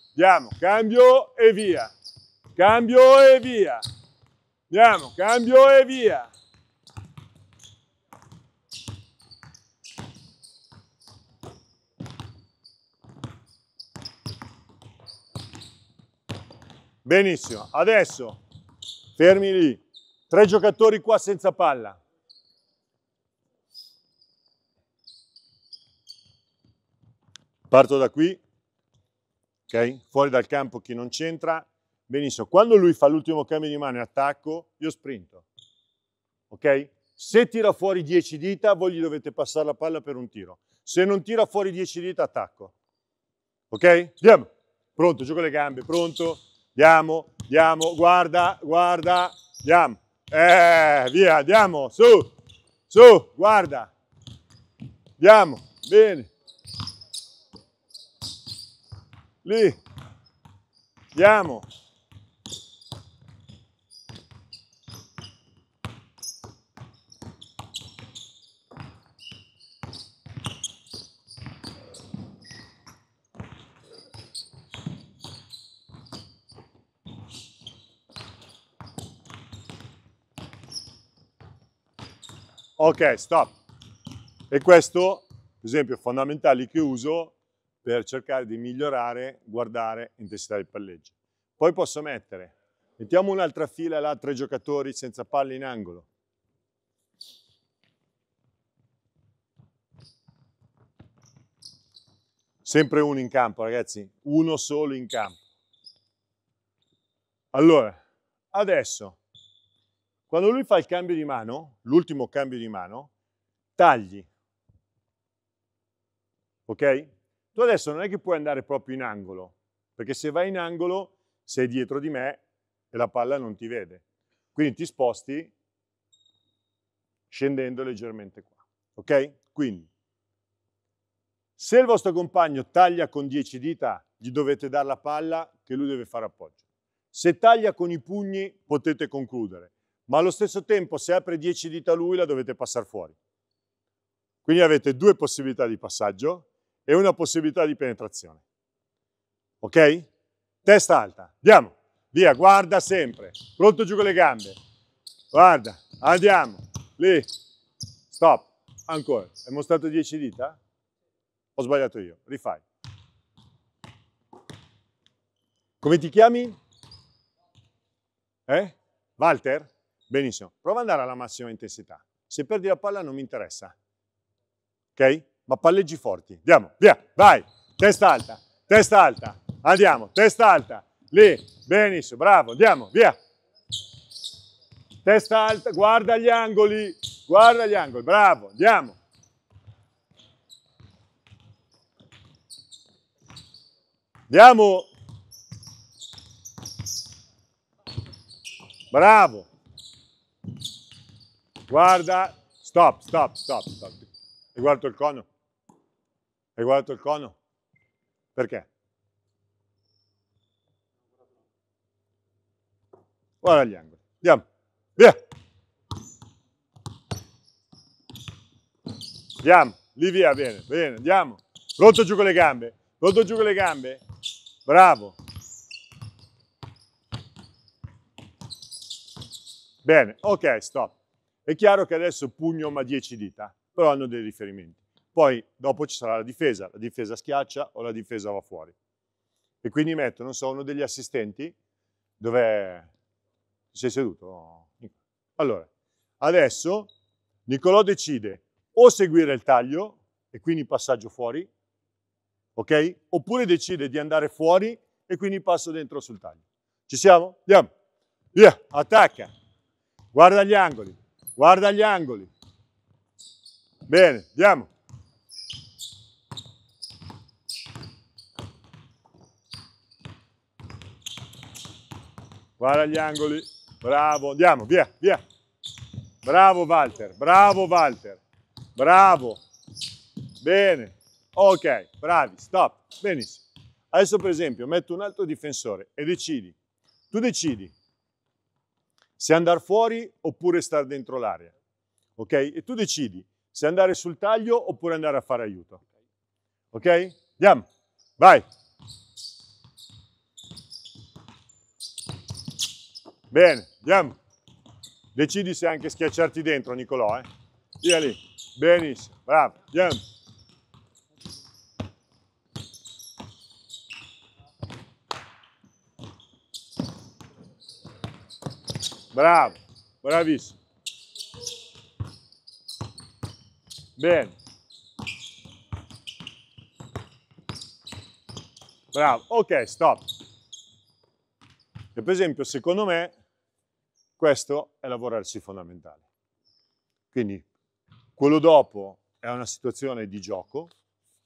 Andiamo, cambio e via cambio e via. Andiamo, cambio e via. Benissimo, adesso fermi lì, tre giocatori qua senza palla. Parto da qui, ok? Fuori dal campo chi non c'entra, Benissimo, quando lui fa l'ultimo cambio di mano e attacco, io sprinto. Ok? Se tira fuori 10 dita, voi gli dovete passare la palla per un tiro. Se non tira fuori 10 dita, attacco. Ok? Andiamo. Pronto, gioco le gambe, pronto. Andiamo, andiamo, guarda, guarda, andiamo. Eh, via, andiamo, su, su, guarda. Andiamo, bene. Lì. Andiamo. Ok, stop. E questo, per esempio, fondamentali che uso per cercare di migliorare, guardare intensità di palleggio. Poi posso mettere, mettiamo un'altra fila là, tre giocatori senza palle in angolo. Sempre uno in campo, ragazzi, uno solo in campo. Allora, adesso quando lui fa il cambio di mano, l'ultimo cambio di mano, tagli. Ok? Tu adesso non è che puoi andare proprio in angolo, perché se vai in angolo sei dietro di me e la palla non ti vede. Quindi ti sposti scendendo leggermente qua. Ok? Quindi, se il vostro compagno taglia con 10 dita, gli dovete dare la palla che lui deve fare appoggio. Se taglia con i pugni, potete concludere ma allo stesso tempo se apre 10 dita lui la dovete passare fuori. Quindi avete due possibilità di passaggio e una possibilità di penetrazione. Ok? Testa alta, andiamo, via, guarda sempre, pronto giù con le gambe, guarda, andiamo, lì, stop, ancora, hai mostrato 10 dita? Ho sbagliato io, rifai. Come ti chiami? Eh? Walter? Benissimo, prova ad andare alla massima intensità. Se perdi la palla non mi interessa. Ok? Ma palleggi forti. Andiamo, via, vai. Testa alta, testa alta. Andiamo, testa alta. Lì, benissimo, bravo, andiamo, via. Testa alta, guarda gli angoli, guarda gli angoli, bravo, andiamo. Andiamo. Bravo. Guarda, stop, stop, stop, stop. Hai guardato il cono? Hai guardato il cono? Perché? Guarda gli angoli. Andiamo. Via. Andiamo. Lì via, bene, bene, andiamo. Pronto giù con le gambe. Pronto giù con le gambe. Bravo. Bene, ok, stop. È chiaro che adesso pugno ma 10 dita, però hanno dei riferimenti. Poi dopo ci sarà la difesa, la difesa schiaccia o la difesa va fuori. E quindi metto, non so, uno degli assistenti, dov'è? Sei seduto? Allora, adesso Nicolò decide o seguire il taglio, e quindi passaggio fuori, ok? Oppure decide di andare fuori e quindi passo dentro sul taglio. Ci siamo? Andiamo. Via, attacca. Guarda gli angoli guarda gli angoli. Bene, andiamo. Guarda gli angoli, bravo, andiamo, via, via. Bravo Walter, bravo Walter, bravo. Bene, ok, bravi, stop, benissimo. Adesso per esempio metto un altro difensore e decidi, tu decidi se andare fuori oppure stare dentro l'area. Ok? E tu decidi se andare sul taglio oppure andare a fare aiuto. Ok? Andiamo, vai! Bene, andiamo. Decidi se anche schiacciarti dentro, Nicolò, eh? Via lì. Benissimo, bravo, andiamo. Bravo, bravissimo. Bene. Bravo, ok, stop. E per esempio, secondo me, questo è lavorarsi fondamentale. Quindi, quello dopo è una situazione di gioco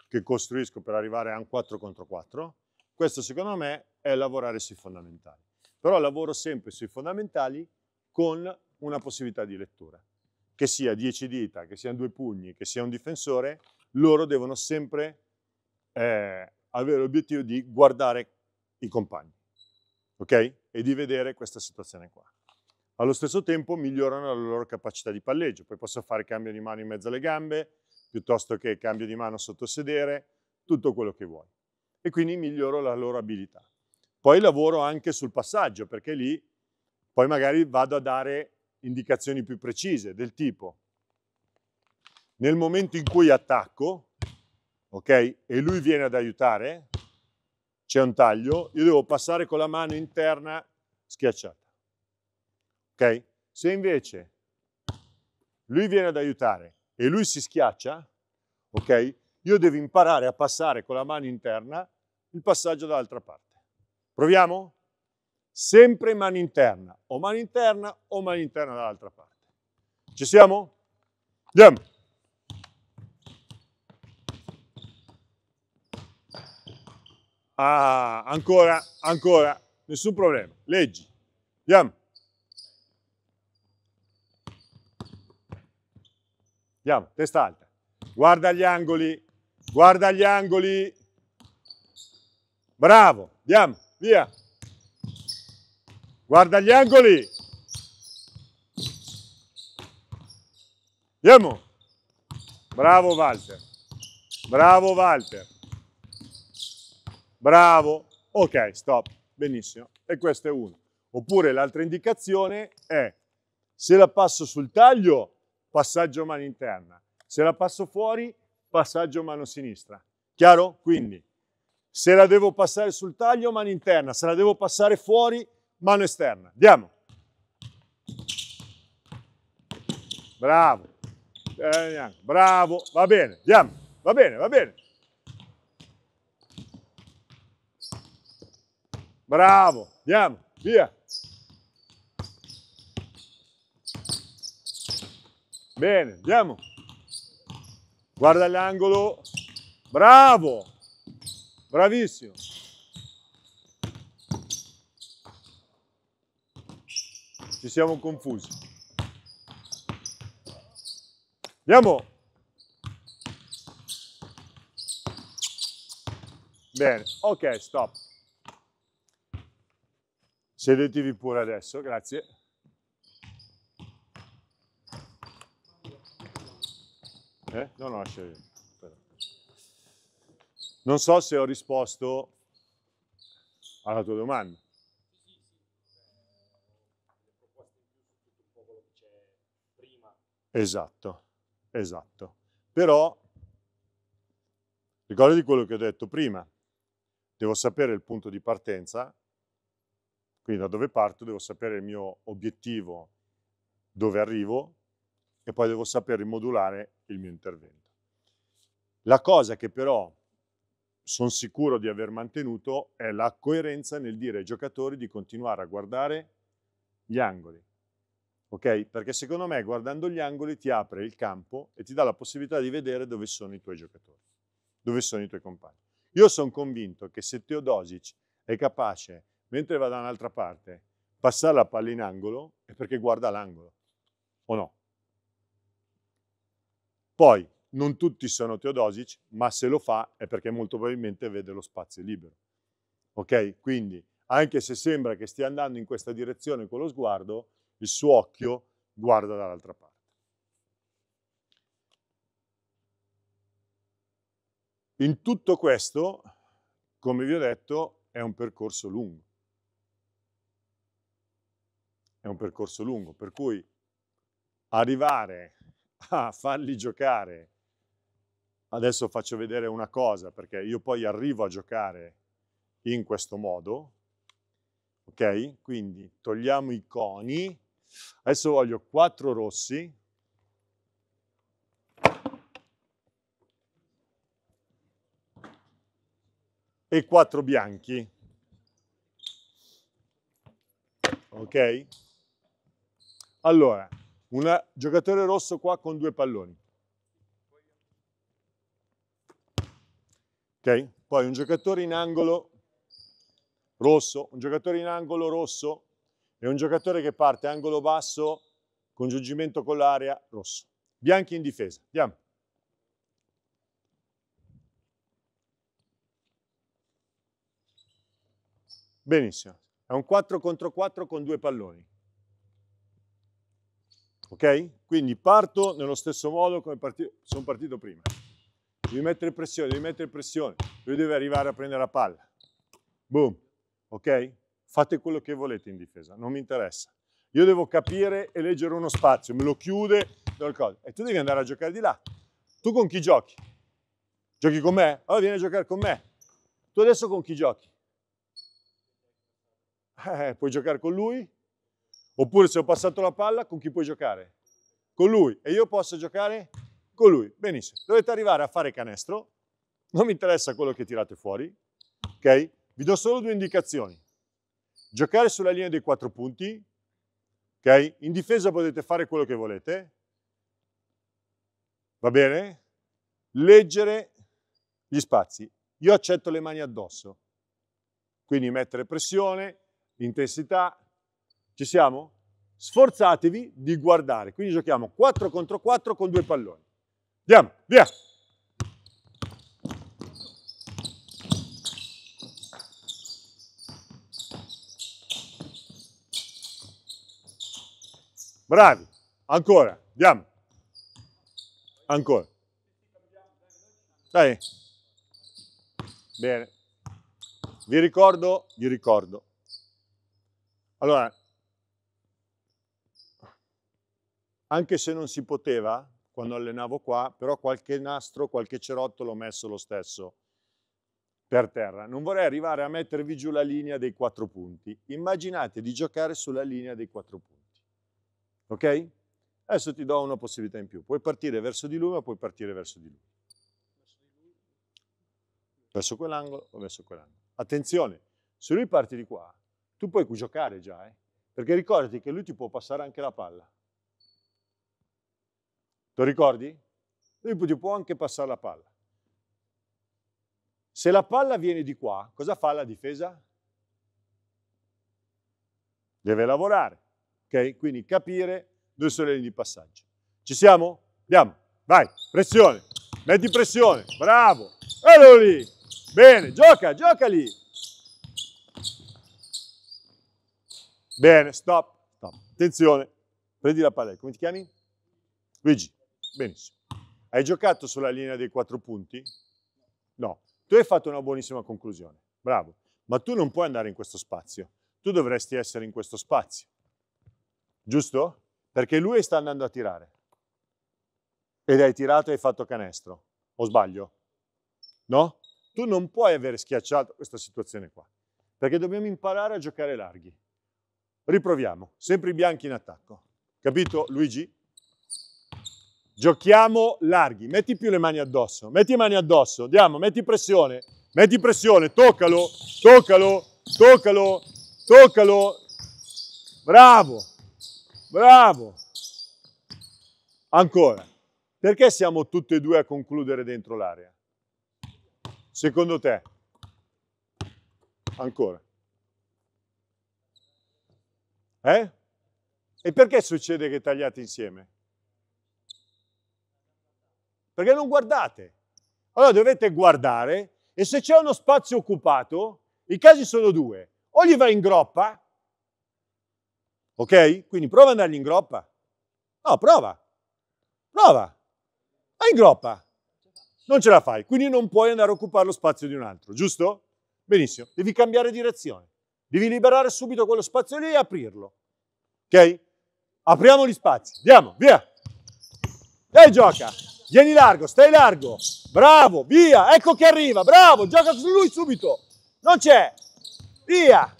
che costruisco per arrivare a un 4 contro 4. Questo, secondo me, è lavorare sui fondamentali. Però lavoro sempre sui fondamentali con una possibilità di lettura. Che sia 10 dita, che siano due pugni, che sia un difensore, loro devono sempre eh, avere l'obiettivo di guardare i compagni, ok? E di vedere questa situazione qua. Allo stesso tempo migliorano la loro capacità di palleggio, poi posso fare cambio di mano in mezzo alle gambe, piuttosto che cambio di mano sotto sedere, tutto quello che vuoi. E quindi miglioro la loro abilità. Poi lavoro anche sul passaggio, perché lì poi magari vado a dare indicazioni più precise del tipo nel momento in cui attacco, ok, e lui viene ad aiutare, c'è un taglio, io devo passare con la mano interna schiacciata. Ok? Se invece lui viene ad aiutare e lui si schiaccia, ok? Io devo imparare a passare con la mano interna il passaggio dall'altra parte. Proviamo? sempre mano interna, o mano interna o mano interna dall'altra parte. Ci siamo? Andiamo! Ah, ancora, ancora, nessun problema, leggi, andiamo! Andiamo, testa alta, guarda gli angoli, guarda gli angoli, bravo, andiamo, via! Guarda gli angoli. Andiamo. Bravo Walter. Bravo Walter. Bravo. Ok, stop. Benissimo. E questo è uno. Oppure l'altra indicazione è se la passo sul taglio, passaggio mano interna. Se la passo fuori, passaggio mano sinistra. Chiaro? Quindi, se la devo passare sul taglio, mano interna. Se la devo passare fuori, mano esterna. Andiamo. Bravo. Eh, Bravo. Va bene, andiamo. Va bene, va bene. Bravo. Andiamo. Via. Bene, andiamo. Guarda l'angolo. Bravo. Bravissimo. Ci siamo confusi. Andiamo! Bene, ok, stop. Sedetevi pure adesso, grazie. Eh? No, no, lascia Non so se ho risposto alla tua domanda. Esatto, esatto. Però ricordati quello che ho detto prima. Devo sapere il punto di partenza, quindi da dove parto, devo sapere il mio obiettivo, dove arrivo e poi devo sapere modulare il mio intervento. La cosa che però sono sicuro di aver mantenuto è la coerenza nel dire ai giocatori di continuare a guardare gli angoli, ok? Perché secondo me guardando gli angoli ti apre il campo e ti dà la possibilità di vedere dove sono i tuoi giocatori, dove sono i tuoi compagni. Io sono convinto che se Teodosic è capace, mentre va da un'altra parte, passare la palla in angolo, è perché guarda l'angolo, o no? Poi, non tutti sono Teodosic, ma se lo fa è perché molto probabilmente vede lo spazio libero. Ok? Quindi, anche se sembra che stia andando in questa direzione con lo sguardo, il suo occhio guarda dall'altra parte. In tutto questo, come vi ho detto, è un percorso lungo. È un percorso lungo, per cui arrivare a farli giocare, adesso faccio vedere una cosa, perché io poi arrivo a giocare in questo modo, ok? Quindi togliamo i coni, Adesso voglio quattro rossi. E quattro bianchi. Ok? Allora, un giocatore rosso qua con due palloni. Ok? Poi un giocatore in angolo rosso, un giocatore in angolo rosso è un giocatore che parte angolo basso, congiungimento con l'area, rosso. Bianchi in difesa. Andiamo. Benissimo. È un 4 contro 4 con due palloni. Ok? Quindi parto nello stesso modo come parti sono partito prima. Devi mettere pressione, devi mettere pressione. Lui deve arrivare a prendere la palla. Boom. Ok? fate quello che volete in difesa, non mi interessa. Io devo capire e leggere uno spazio, me lo chiude, do codice. E tu devi andare a giocare di là. Tu con chi giochi? Giochi con me? Allora vieni a giocare con me. Tu adesso con chi giochi? Eh, puoi giocare con lui? Oppure se ho passato la palla, con chi puoi giocare? Con lui. E io posso giocare con lui. Benissimo. Dovete arrivare a fare canestro. Non mi interessa quello che tirate fuori. Ok? Vi do solo due indicazioni giocare sulla linea dei quattro punti, ok? in difesa potete fare quello che volete, va bene? Leggere gli spazi. Io accetto le mani addosso, quindi mettere pressione, intensità, ci siamo? Sforzatevi di guardare, quindi giochiamo 4 contro 4 con due palloni. Andiamo, via! Bravi, ancora, andiamo. Ancora. Dai. Bene. Vi ricordo, vi ricordo. Allora, anche se non si poteva, quando allenavo qua, però qualche nastro, qualche cerotto l'ho messo lo stesso per terra. Non vorrei arrivare a mettervi giù la linea dei quattro punti. Immaginate di giocare sulla linea dei quattro punti. Ok? Adesso ti do una possibilità in più. Puoi partire verso di lui, ma puoi partire verso di lui. Verso quell'angolo o verso quell'angolo. Attenzione, se lui parti di qua, tu puoi giocare già, eh? perché ricordati che lui ti può passare anche la palla. Lo ricordi? Lui ti può anche passare la palla. Se la palla viene di qua, cosa fa la difesa? Deve lavorare. Ok? Quindi capire due sorelle di passaggio. Ci siamo? Andiamo. Vai, pressione. Metti pressione. Bravo. Eccolo lì. Bene, gioca, gioca lì. Bene, stop. stop. Attenzione. Prendi la palla. Come ti chiami? Luigi. Benissimo. Hai giocato sulla linea dei quattro punti? No. Tu hai fatto una buonissima conclusione. Bravo. Ma tu non puoi andare in questo spazio. Tu dovresti essere in questo spazio giusto? Perché lui sta andando a tirare. Ed hai tirato e hai fatto canestro. O sbaglio? No? Tu non puoi aver schiacciato questa situazione qua. Perché dobbiamo imparare a giocare larghi. Riproviamo. Sempre i bianchi in attacco. Capito Luigi? Giochiamo larghi. Metti più le mani addosso. Metti le mani addosso. Andiamo, metti pressione. Metti pressione. Toccalo, toccalo, toccalo, toccalo. Bravo. Bravo! Ancora. Perché siamo tutti e due a concludere dentro l'area? Secondo te? Ancora. Eh? E perché succede che tagliate insieme? Perché non guardate. Allora dovete guardare e se c'è uno spazio occupato, i casi sono due. O gli va in groppa Ok? Quindi prova ad andargli in groppa. No, prova. Prova. Vai in groppa. Non ce la fai, quindi non puoi andare a occupare lo spazio di un altro, giusto? Benissimo, devi cambiare direzione. Devi liberare subito quello spazio lì e aprirlo. Ok? Apriamo gli spazi. Andiamo, via. Dai, gioca. Vieni largo, stai largo. Bravo, via. Ecco che arriva. Bravo, gioca su lui subito. Non c'è. Via.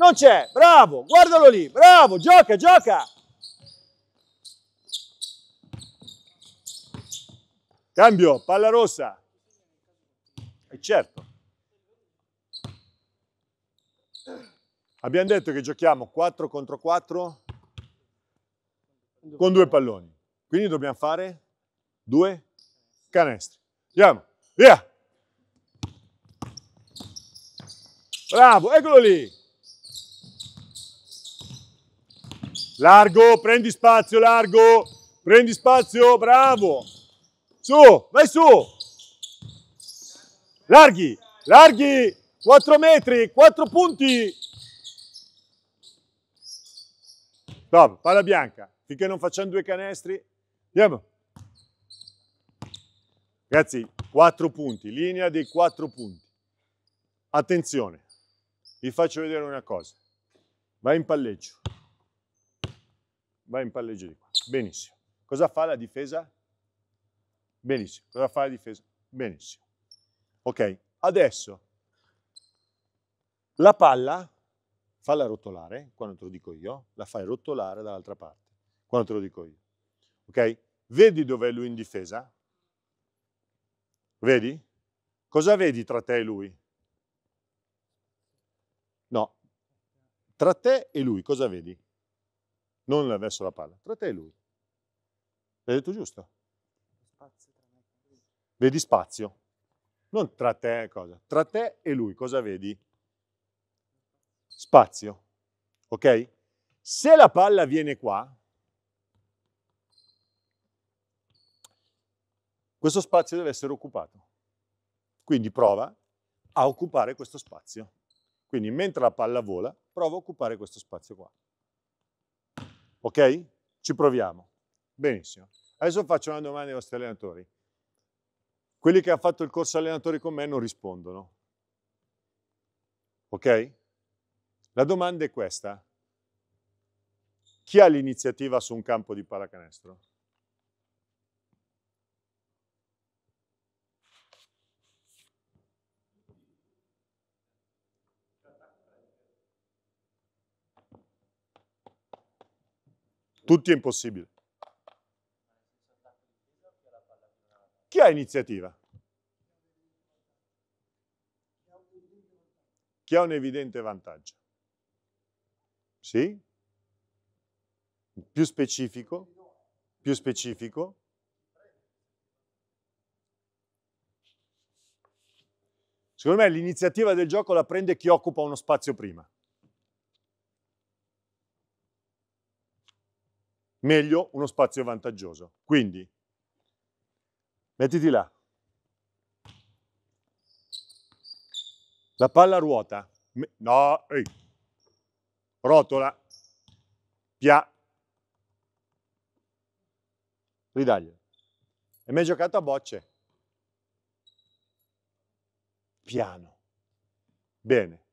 Non c'è, bravo, guardalo lì, bravo, gioca, gioca. Cambio, palla rossa. E eh, certo. Abbiamo detto che giochiamo 4 contro 4 con due palloni. Quindi dobbiamo fare due canestri. Andiamo, via! Bravo, eccolo lì! Largo, prendi spazio, largo. Prendi spazio, bravo. Su, vai su. Larghi, larghi. 4 metri, 4 punti. Top, palla bianca. Finché non facciamo due canestri. Andiamo. Ragazzi, 4 punti, linea dei 4 punti. Attenzione, vi faccio vedere una cosa. Vai in palleggio va in palleggio di qua. Benissimo. Cosa fa la difesa? Benissimo. Cosa fa la difesa? Benissimo. Ok, adesso la palla falla rotolare, quando te lo dico io, la fai rotolare dall'altra parte, quando te lo dico io. Ok? Vedi dov'è lui in difesa? Vedi? Cosa vedi tra te e lui? No. Tra te e lui cosa vedi? non verso la palla, tra te e lui. L'hai detto giusto? Vedi spazio, non tra te e cosa, tra te e lui cosa vedi? Spazio, ok? Se la palla viene qua, questo spazio deve essere occupato. Quindi prova a occupare questo spazio. Quindi mentre la palla vola, prova a occupare questo spazio qua. Ok? Ci proviamo. Benissimo. Adesso faccio una domanda ai vostri allenatori. Quelli che hanno fatto il corso allenatori con me non rispondono. Ok? La domanda è questa. Chi ha l'iniziativa su un campo di pallacanestro? Tutti è impossibile. Chi ha iniziativa? Chi ha un evidente vantaggio? Sì? Più specifico? Più specifico? Secondo me l'iniziativa del gioco la prende chi occupa uno spazio prima. meglio uno spazio vantaggioso. Quindi, mettiti là. La palla ruota. No, ehi. rotola. Pia. Ridaglio. E mi hai giocato a bocce. Piano. Bene.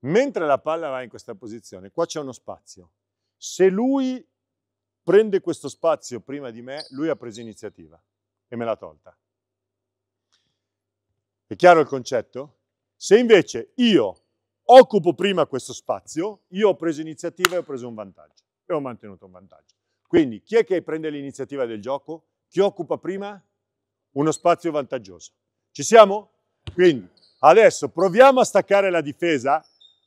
Mentre la palla va in questa posizione, qua c'è uno spazio. Se lui prende questo spazio prima di me, lui ha preso iniziativa e me l'ha tolta. È chiaro il concetto? Se invece io occupo prima questo spazio, io ho preso iniziativa e ho preso un vantaggio e ho mantenuto un vantaggio. Quindi chi è che prende l'iniziativa del gioco? Chi occupa prima? Uno spazio vantaggioso. Ci siamo? Quindi adesso proviamo a staccare la difesa,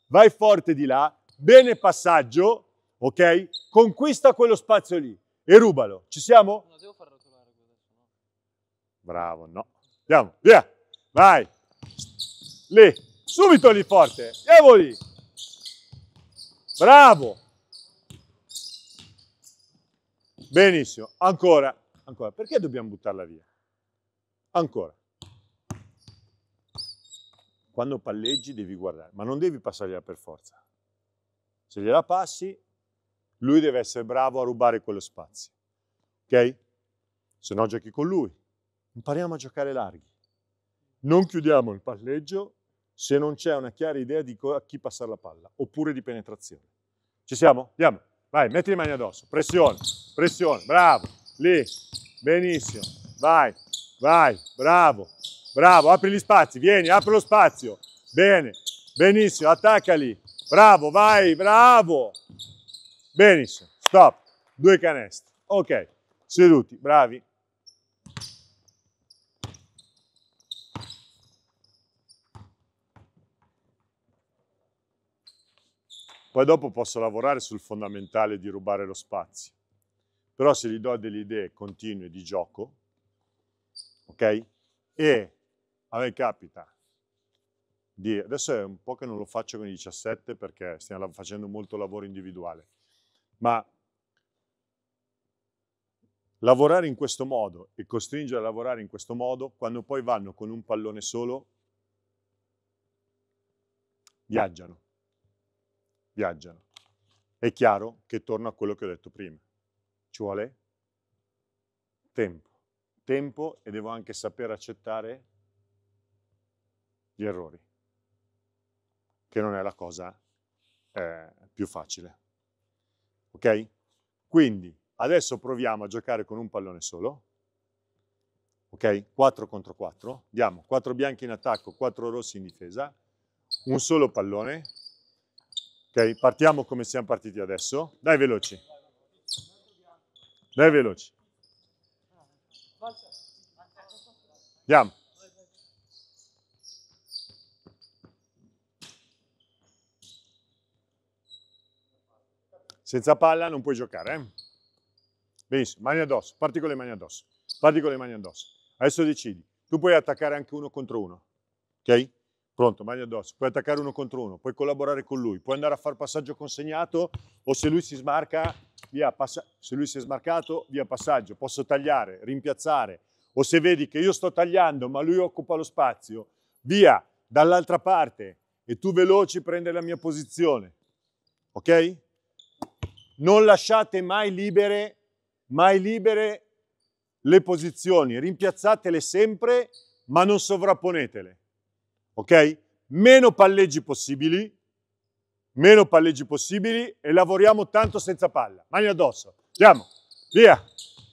vai forte di là, bene passaggio, ok? Conquista quello spazio lì e rubalo. Ci siamo? No, devo far rotolare. Bravo, no. Andiamo, via, vai. Lì, subito lì forte. Andiamo lì. Bravo. Benissimo, ancora, ancora. Perché dobbiamo buttarla via? Ancora. Quando palleggi devi guardare, ma non devi passargliela per forza. Se gliela passi lui deve essere bravo a rubare quello spazio. Ok? Se no giochi con lui. Impariamo a giocare larghi. Non chiudiamo il palleggio se non c'è una chiara idea di a chi passare la palla, oppure di penetrazione. Ci siamo? Andiamo. Vai, metti le mani addosso. Pressione, pressione, bravo. Lì, benissimo. Vai, vai, bravo, bravo. Apri gli spazi, vieni, apri lo spazio. Bene, benissimo, attaccali. Bravo, vai, bravo. Benissimo, stop, due canestri. Ok, seduti, bravi. Poi dopo posso lavorare sul fondamentale di rubare lo spazio. Però se gli do delle idee continue di gioco, ok? E a me capita di... Adesso è un po' che non lo faccio con i 17 perché stiamo facendo molto lavoro individuale ma lavorare in questo modo e costringere a lavorare in questo modo, quando poi vanno con un pallone solo, viaggiano, viaggiano. È chiaro che torno a quello che ho detto prima, ci vuole tempo, tempo e devo anche saper accettare gli errori, che non è la cosa eh, più facile. Ok? Quindi adesso proviamo a giocare con un pallone solo. Ok? 4 contro 4. Diamo 4 bianchi in attacco, 4 rossi in difesa. Un solo pallone. Ok? Partiamo come siamo partiti adesso. Dai veloci. Dai veloci. Andiamo. Senza palla non puoi giocare, eh? Benissimo, mani addosso, parti con le mani addosso, parti con le mani addosso. Adesso decidi, tu puoi attaccare anche uno contro uno, ok? Pronto, mani addosso, puoi attaccare uno contro uno, puoi collaborare con lui, puoi andare a far passaggio consegnato o se lui si smarca, via, passa... se lui si è smarcato, via passaggio, posso tagliare, rimpiazzare o se vedi che io sto tagliando ma lui occupa lo spazio, via, dall'altra parte e tu veloci prendi la mia posizione, ok? non lasciate mai libere, mai libere le posizioni, rimpiazzatele sempre, ma non sovrapponetele. Ok? Meno palleggi possibili, meno palleggi possibili e lavoriamo tanto senza palla. Mani addosso. Andiamo. Via.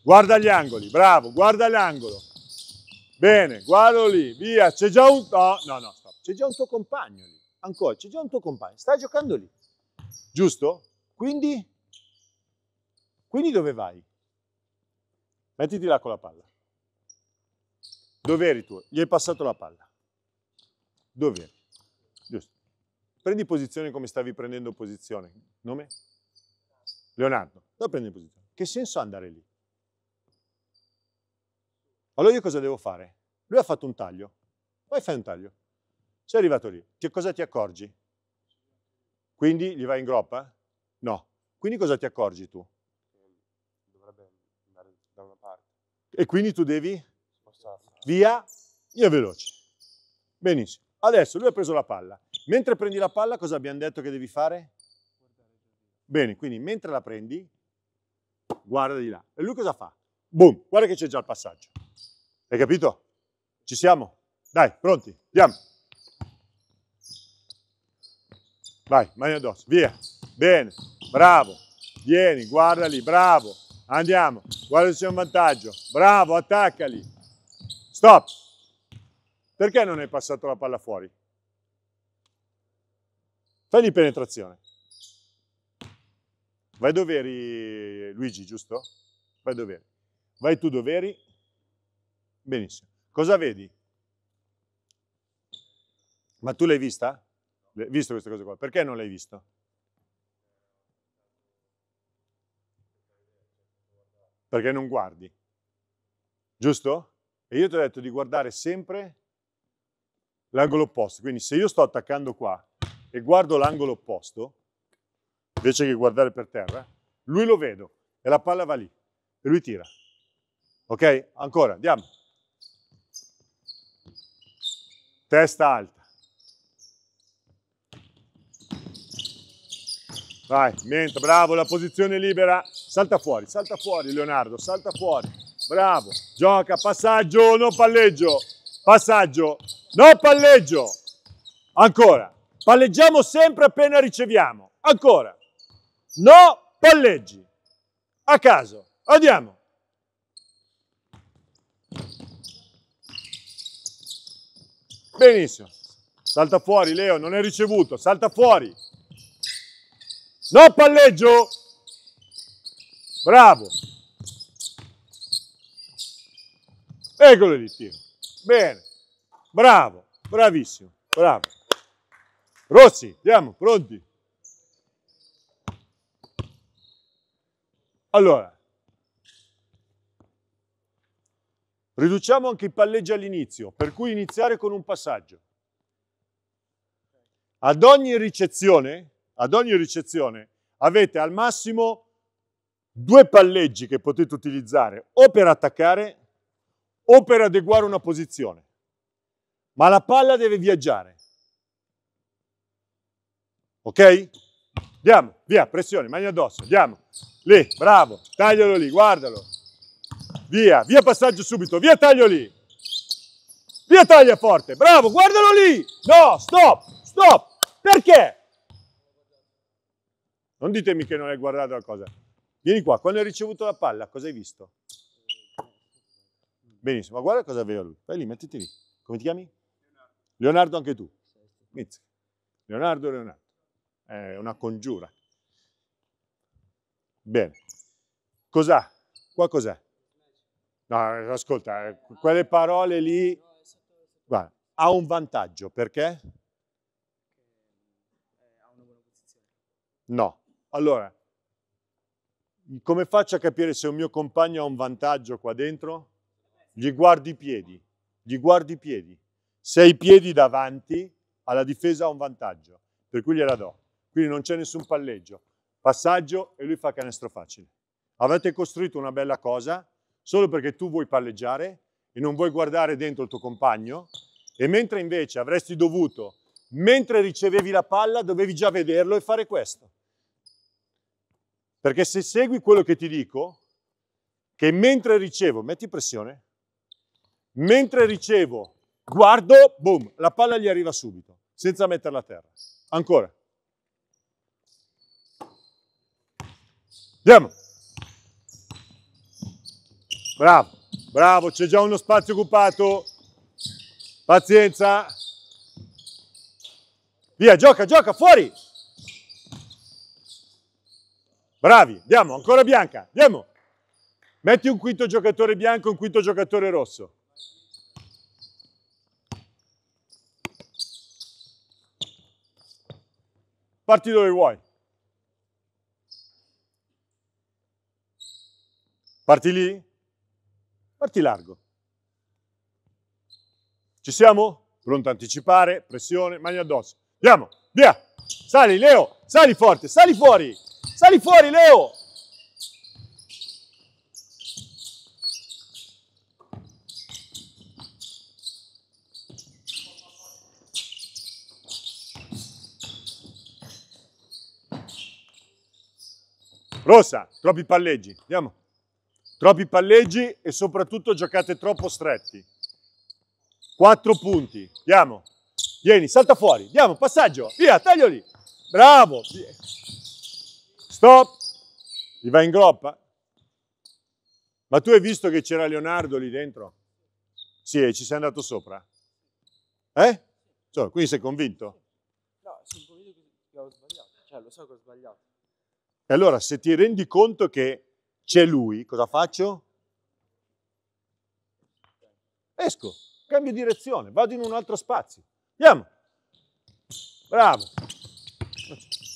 Guarda gli angoli. Bravo, guarda l'angolo. Bene, guardo lì. Via. C'è già un no, no, no, stop. C'è già un tuo compagno lì. Ancora, c'è già un tuo compagno. sta giocando lì. Giusto? Quindi quindi dove vai? Mettiti là con la palla. Dove eri tu? Gli hai passato la palla. Dove eri? Giusto. Prendi posizione come stavi prendendo posizione. Nome? Leonardo. Dove prendi posizione? Che senso ha andare lì? Allora io cosa devo fare? Lui ha fatto un taglio. Poi fai un taglio. Sei arrivato lì. Che cosa ti accorgi? Quindi gli vai in groppa? No. Quindi cosa ti accorgi tu? e quindi tu devi via via veloce. Benissimo. Adesso lui ha preso la palla. Mentre prendi la palla cosa abbiamo detto che devi fare? Bene, quindi mentre la prendi guarda di là. E lui cosa fa? Boom, guarda che c'è già il passaggio. Hai capito? Ci siamo? Dai, pronti, andiamo. Vai, mani addosso, via. Bene, bravo. Vieni, guarda lì, bravo. Andiamo, guarda se c'è un vantaggio. Bravo, attaccali. Stop. Perché non hai passato la palla fuori? Fai di penetrazione. Vai doveri, Luigi, giusto? Vai doveri. Vai tu doveri. Benissimo. Cosa vedi? Ma tu l'hai vista? Visto questa cosa qua? Perché non l'hai vista? perché non guardi. Giusto? E io ti ho detto di guardare sempre l'angolo opposto. Quindi se io sto attaccando qua e guardo l'angolo opposto, invece che guardare per terra, lui lo vedo e la palla va lì e lui tira. Ok? Ancora, andiamo. Testa alta. Vai, menta, bravo, la posizione libera. Salta fuori, salta fuori Leonardo, salta fuori. Bravo, gioca, passaggio, non palleggio. Passaggio, non palleggio. Ancora, palleggiamo sempre appena riceviamo. Ancora, no palleggi. A caso, andiamo. Benissimo. Salta fuori Leo, non è ricevuto, salta fuori. No palleggio! Bravo! Eccolo di tiro. Bene. Bravo, bravissimo, bravo. Rossi, andiamo, pronti? Allora, riduciamo anche i palleggi all'inizio, per cui iniziare con un passaggio. Ad ogni ricezione ad ogni ricezione avete al massimo due palleggi che potete utilizzare o per attaccare o per adeguare una posizione. Ma la palla deve viaggiare. Ok? Andiamo, via, pressione, mani addosso, andiamo. Lì, bravo, taglialo lì, guardalo. Via, via passaggio subito, via taglio lì. Via taglia forte, bravo, guardalo lì. No, stop, stop. Perché? Non ditemi che non hai guardato la cosa. Vieni qua, quando hai ricevuto la palla, cosa hai visto? Benissimo, ma guarda cosa aveva lui. Vai lì, mettiti lì. Come ti chiami? Leonardo. Leonardo anche tu. Inizia. Leonardo, Leonardo. È eh, una congiura. Bene. Cos'ha? Qua cos'è? No, ascolta, eh, quelle parole lì... Guarda, ha un vantaggio, perché? Eh, no, allora, come faccio a capire se un mio compagno ha un vantaggio qua dentro? Gli guardi i piedi, gli guardi i piedi. Se hai i piedi davanti, alla difesa ha un vantaggio, per cui gliela do. Quindi non c'è nessun palleggio. Passaggio e lui fa canestro facile. Avete costruito una bella cosa solo perché tu vuoi palleggiare e non vuoi guardare dentro il tuo compagno e mentre invece avresti dovuto, mentre ricevevi la palla, dovevi già vederlo e fare questo. Perché se segui quello che ti dico, che mentre ricevo, metti pressione, mentre ricevo, guardo, boom, la palla gli arriva subito, senza metterla a terra. Ancora. Andiamo. Bravo, bravo, c'è già uno spazio occupato. Pazienza. Via, gioca, gioca, fuori. Bravi, andiamo, ancora bianca, andiamo. Metti un quinto giocatore bianco e un quinto giocatore rosso. Parti dove vuoi. Parti lì? Parti largo. Ci siamo? Pronto a anticipare, pressione, mani addosso. Andiamo, via! Sali Leo, sali forte, sali fuori! Sali fuori, Leo! Rossa, troppi palleggi, andiamo. Troppi palleggi e soprattutto giocate troppo stretti. Quattro punti, andiamo. Vieni, salta fuori, andiamo, passaggio, via, taglio lì. Bravo. Stop! Gli va in groppa? Ma tu hai visto che c'era Leonardo lì dentro? Sì, e ci sei andato sopra? Eh? Cioè, quindi sei convinto? No, sono convinto che ho sbagliato. Cioè, lo so che ho sbagliato. E allora, se ti rendi conto che c'è lui, cosa faccio? Esco, cambio direzione, vado in un altro spazio. Andiamo. Bravo.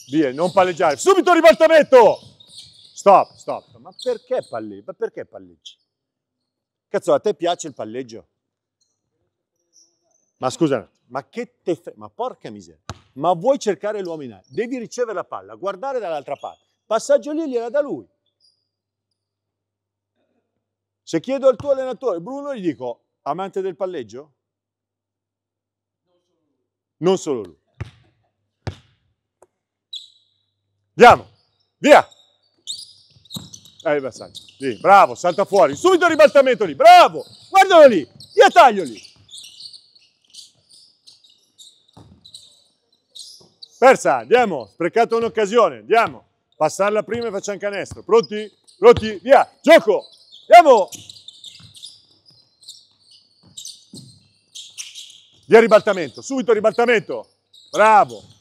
Via, non palleggiare. Subito ribaltamento! Stop, stop. Ma perché palleggi? Ma perché palleggi? Cazzo, a te piace il palleggio? Ma scusa, ma che te fre- Ma porca miseria. Ma vuoi cercare l'uomo in aria? Devi ricevere la palla, guardare dall'altra parte. Passaggio lì gliela da lui. Se chiedo al tuo allenatore, Bruno, gli dico, amante del palleggio? Non solo lui. Andiamo, via! Eh, Bassani, sì, bravo, salta fuori, subito il ribaltamento lì, bravo! Guardalo lì, via taglio lì! Persa, andiamo, sprecato un'occasione, andiamo! Passarla prima e facciamo canestro, pronti? Pronti? Via, gioco! Andiamo! Via ribaltamento, subito ribaltamento, bravo!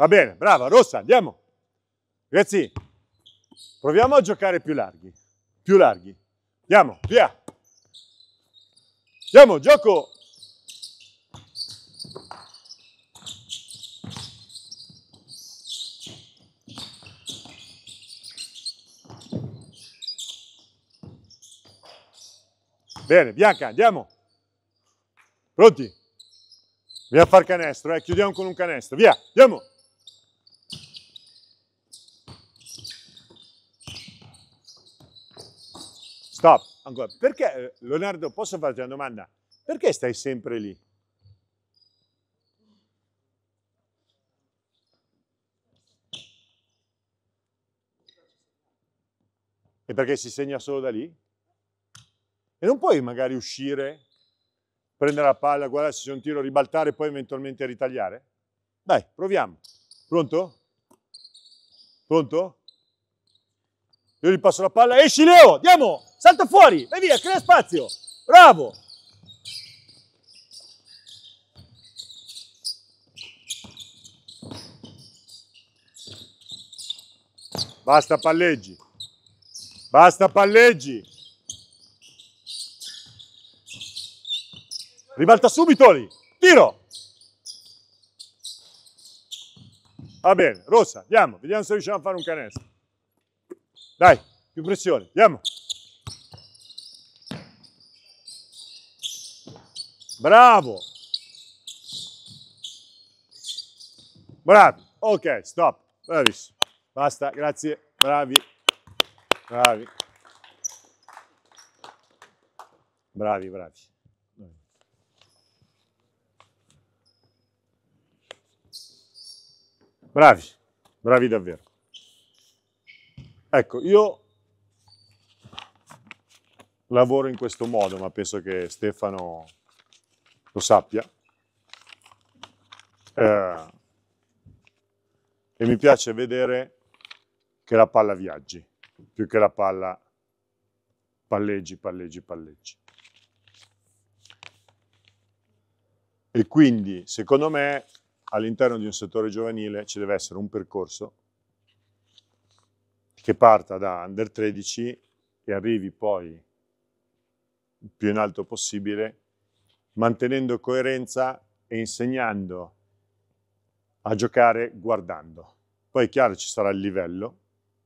Va bene, brava, rossa, andiamo. Ragazzi, proviamo a giocare più larghi, più larghi. Andiamo, via. Andiamo, gioco. Bene, Bianca, andiamo. Pronti? Via a far canestro, eh? chiudiamo con un canestro. Via, andiamo. Stop, ancora. Perché, eh, Leonardo, posso farti una domanda? Perché stai sempre lì? E perché si segna solo da lì? E non puoi magari uscire, prendere la palla, guardare se c'è un tiro, ribaltare e poi eventualmente ritagliare? Dai, proviamo. Pronto? Pronto? Io gli passo la palla, esci Leo, andiamo, salta fuori, vai via, crea spazio, bravo. Basta palleggi, basta palleggi. Ribalta subito lì, tiro. Va bene, rossa, andiamo, vediamo se riusciamo a fare un canestro. Dai, più pressione, andiamo. Bravo. Bravi. Ok, stop. Bravissimo. Basta, grazie. Bravi. Bravi. Bravi, bravi. Bravi, bravi davvero. Ecco, io lavoro in questo modo, ma penso che Stefano lo sappia. Eh, e mi piace vedere che la palla viaggi, più che la palla palleggi, palleggi, palleggi. E quindi, secondo me, all'interno di un settore giovanile ci deve essere un percorso che parta da under 13 e arrivi poi più in alto possibile, mantenendo coerenza e insegnando a giocare guardando. Poi è chiaro ci sarà il livello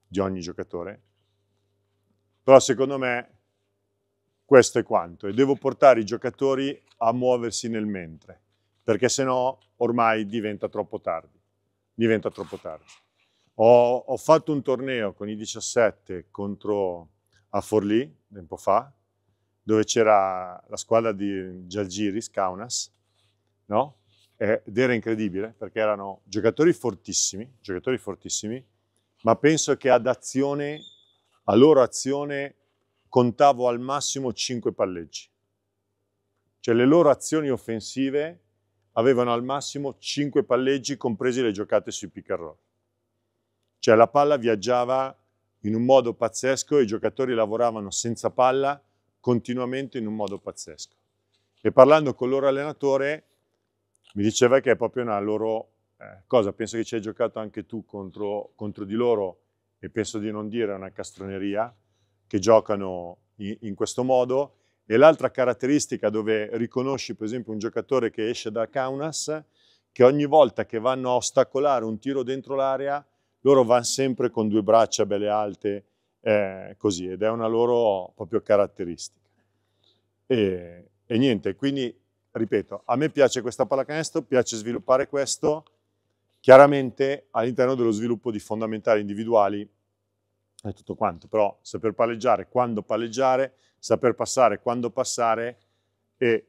di ogni giocatore, però secondo me questo è quanto e devo portare i giocatori a muoversi nel mentre, perché se no ormai diventa troppo tardi, diventa troppo tardi. Ho, ho, fatto un torneo con i 17 contro a Forlì, tempo fa, dove c'era la squadra di Gialgiris, Kaunas, no? ed era incredibile perché erano giocatori fortissimi, giocatori fortissimi, ma penso che ad azione, a loro azione, contavo al massimo 5 palleggi. Cioè le loro azioni offensive avevano al massimo 5 palleggi, compresi le giocate sui pick and roll. Cioè la palla viaggiava in un modo pazzesco, e i giocatori lavoravano senza palla continuamente in un modo pazzesco. E parlando con il loro allenatore mi diceva che è proprio una loro eh, cosa, penso che ci hai giocato anche tu contro, contro di loro e penso di non dire una castroneria, che giocano in, in questo modo. E l'altra caratteristica dove riconosci per esempio un giocatore che esce da Kaunas, che ogni volta che vanno a ostacolare un tiro dentro l'area, loro vanno sempre con due braccia belle alte, eh, così, ed è una loro proprio caratteristica. E, e niente, quindi ripeto, a me piace questa pallacanestro, piace sviluppare questo, chiaramente all'interno dello sviluppo di fondamentali individuali è tutto quanto, però saper palleggiare, quando palleggiare, saper passare, quando passare e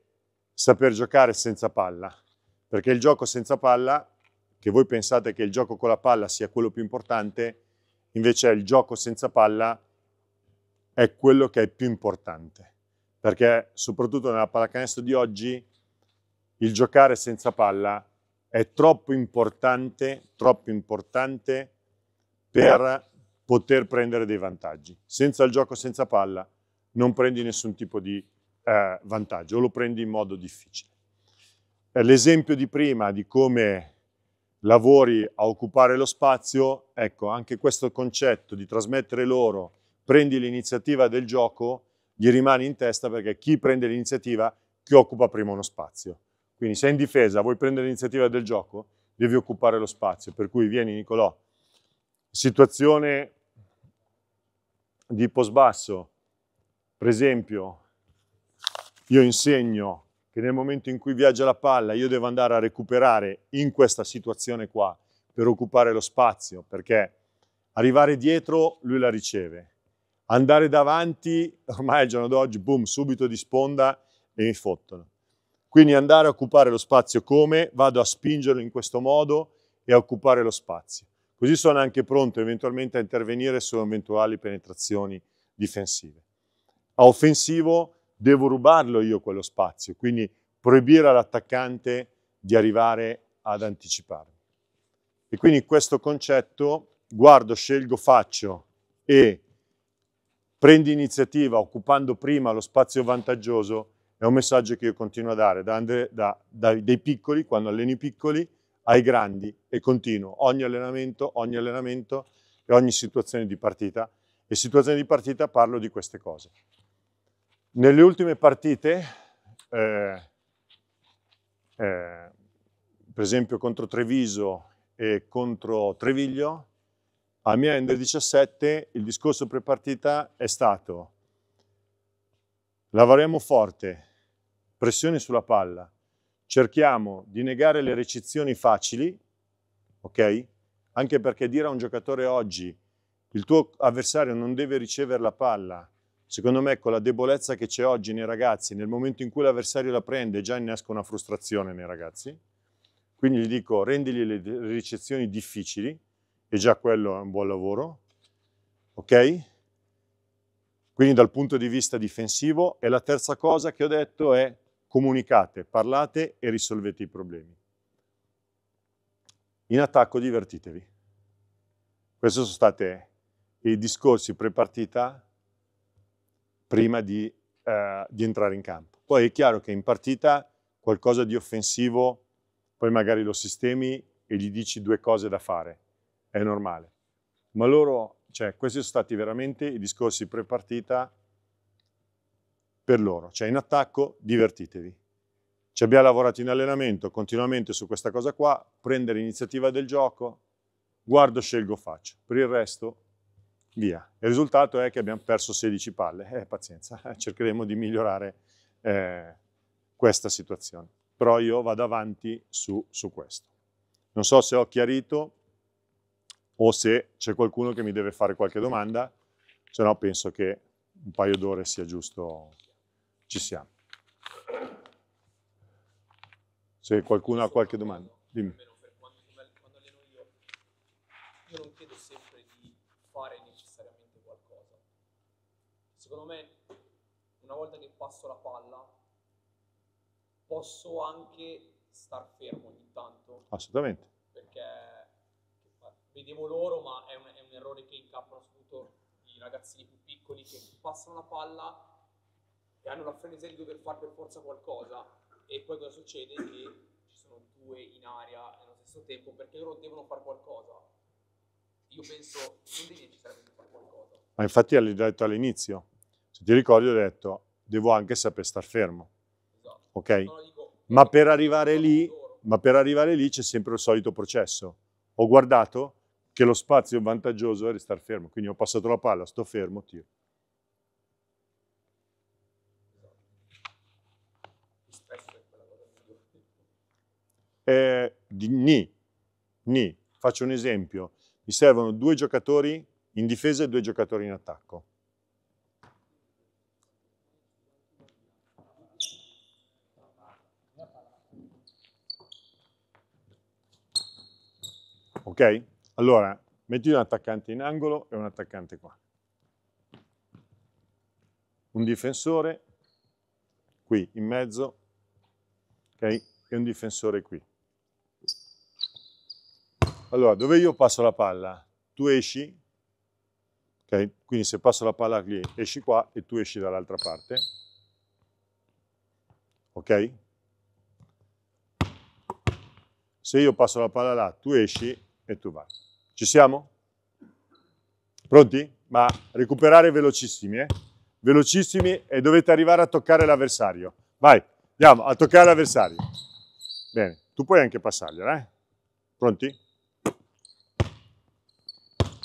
saper giocare senza palla, perché il gioco senza palla che voi pensate che il gioco con la palla sia quello più importante, invece il gioco senza palla è quello che è più importante. Perché soprattutto nella pallacanestro di oggi il giocare senza palla è troppo importante, troppo importante per poter prendere dei vantaggi. Senza il gioco senza palla non prendi nessun tipo di eh, vantaggio lo prendi in modo difficile. Eh, l'esempio di prima di come lavori a occupare lo spazio, ecco, anche questo concetto di trasmettere loro, prendi l'iniziativa del gioco, gli rimane in testa perché chi prende l'iniziativa, chi occupa prima uno spazio. Quindi se in difesa vuoi prendere l'iniziativa del gioco, devi occupare lo spazio. Per cui vieni Nicolò, situazione di posbasso, per esempio, io insegno che nel momento in cui viaggia la palla io devo andare a recuperare in questa situazione qua per occupare lo spazio, perché arrivare dietro lui la riceve, andare davanti ormai al giorno d'oggi, boom, subito di sponda e mi fottono. Quindi andare a occupare lo spazio come? Vado a spingerlo in questo modo e a occupare lo spazio. Così sono anche pronto eventualmente a intervenire su eventuali penetrazioni difensive. A offensivo devo rubarlo io quello spazio, quindi proibire all'attaccante di arrivare ad anticiparmi. E quindi questo concetto, guardo, scelgo, faccio e prendi iniziativa occupando prima lo spazio vantaggioso, è un messaggio che io continuo a dare da, da, da, dai piccoli, quando alleno i piccoli, ai grandi e continuo ogni allenamento, ogni allenamento e ogni situazione di partita. E situazione di partita parlo di queste cose. Nelle ultime partite, eh, eh, per esempio contro Treviso e contro Treviglio, a mia Ender 17 il discorso pre-partita è stato lavoriamo forte, pressione sulla palla, cerchiamo di negare le recizioni facili, ok? Anche perché dire a un giocatore oggi il tuo avversario non deve ricevere la palla Secondo me con la debolezza che c'è oggi nei ragazzi, nel momento in cui l'avversario la prende già innesca una frustrazione nei ragazzi, quindi gli dico rendigli le ricezioni difficili, e già quello è un buon lavoro, ok? Quindi dal punto di vista difensivo. E la terza cosa che ho detto è comunicate, parlate e risolvete i problemi. In attacco divertitevi. Questi sono stati i discorsi pre-partita prima di, eh, di, entrare in campo. Poi è chiaro che in partita qualcosa di offensivo, poi magari lo sistemi e gli dici due cose da fare, è normale. Ma loro, cioè, questi sono stati veramente i discorsi pre-partita per loro. Cioè, in attacco, divertitevi. Ci abbiamo lavorato in allenamento continuamente su questa cosa qua, prendere iniziativa del gioco, guardo, scelgo, faccio. Per il resto via. Il risultato è che abbiamo perso 16 palle, eh, pazienza, cercheremo di migliorare eh, questa situazione. Però io vado avanti su, su questo. Non so se ho chiarito o se c'è qualcuno che mi deve fare qualche domanda, se no penso che un paio d'ore sia giusto, ci siamo. Se qualcuno ha qualche domanda, dimmi. Io non chiedo sempre di fare necessariamente qualcosa. Secondo me, una volta che passo la palla, posso anche star fermo ogni tanto. Assolutamente. Perché vedevo loro, ma è un, è un errore che incappano soprattutto i ragazzini più piccoli che passano la palla e hanno la frenesia di dover fare per forza qualcosa e poi cosa succede? Che ci sono due in aria allo stesso tempo perché loro devono fare qualcosa io penso non devi necessariamente fare qualcosa. Ma infatti l'hai detto all'inizio, se ti ricordi ho detto devo anche sapere star fermo, esatto. ok? dico, ma, per lì, ma per arrivare lì c'è sempre il solito processo. Ho guardato che lo spazio vantaggioso è restare fermo, quindi ho passato la palla, sto fermo, tiro. Eh, di, ni, ni, faccio un esempio mi servono due giocatori in difesa e due giocatori in attacco. Ok? Allora, metti un attaccante in angolo e un attaccante qua. Un difensore qui in mezzo, ok? E un difensore qui. Allora, dove io passo la palla, tu esci, ok? quindi se passo la palla lì, esci qua e tu esci dall'altra parte, ok? Se io passo la palla là, tu esci e tu vai. Ci siamo? Pronti? Ma recuperare velocissimi, eh? Velocissimi e dovete arrivare a toccare l'avversario. Vai, andiamo a toccare l'avversario. Bene, tu puoi anche passargliela, eh? Pronti?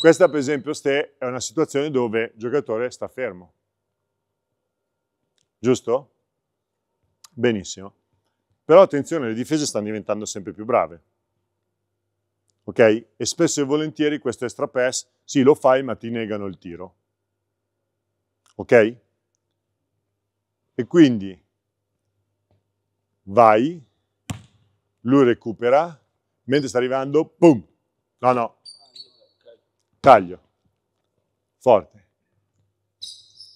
Questa per esempio Ste, è una situazione dove il giocatore sta fermo. Giusto? Benissimo. Però attenzione, le difese stanno diventando sempre più brave. Ok? E spesso e volentieri questo extra pass, sì lo fai ma ti negano il tiro. Ok? E quindi vai, lui recupera, mentre sta arrivando, boom! No, no, Taglio. Forte.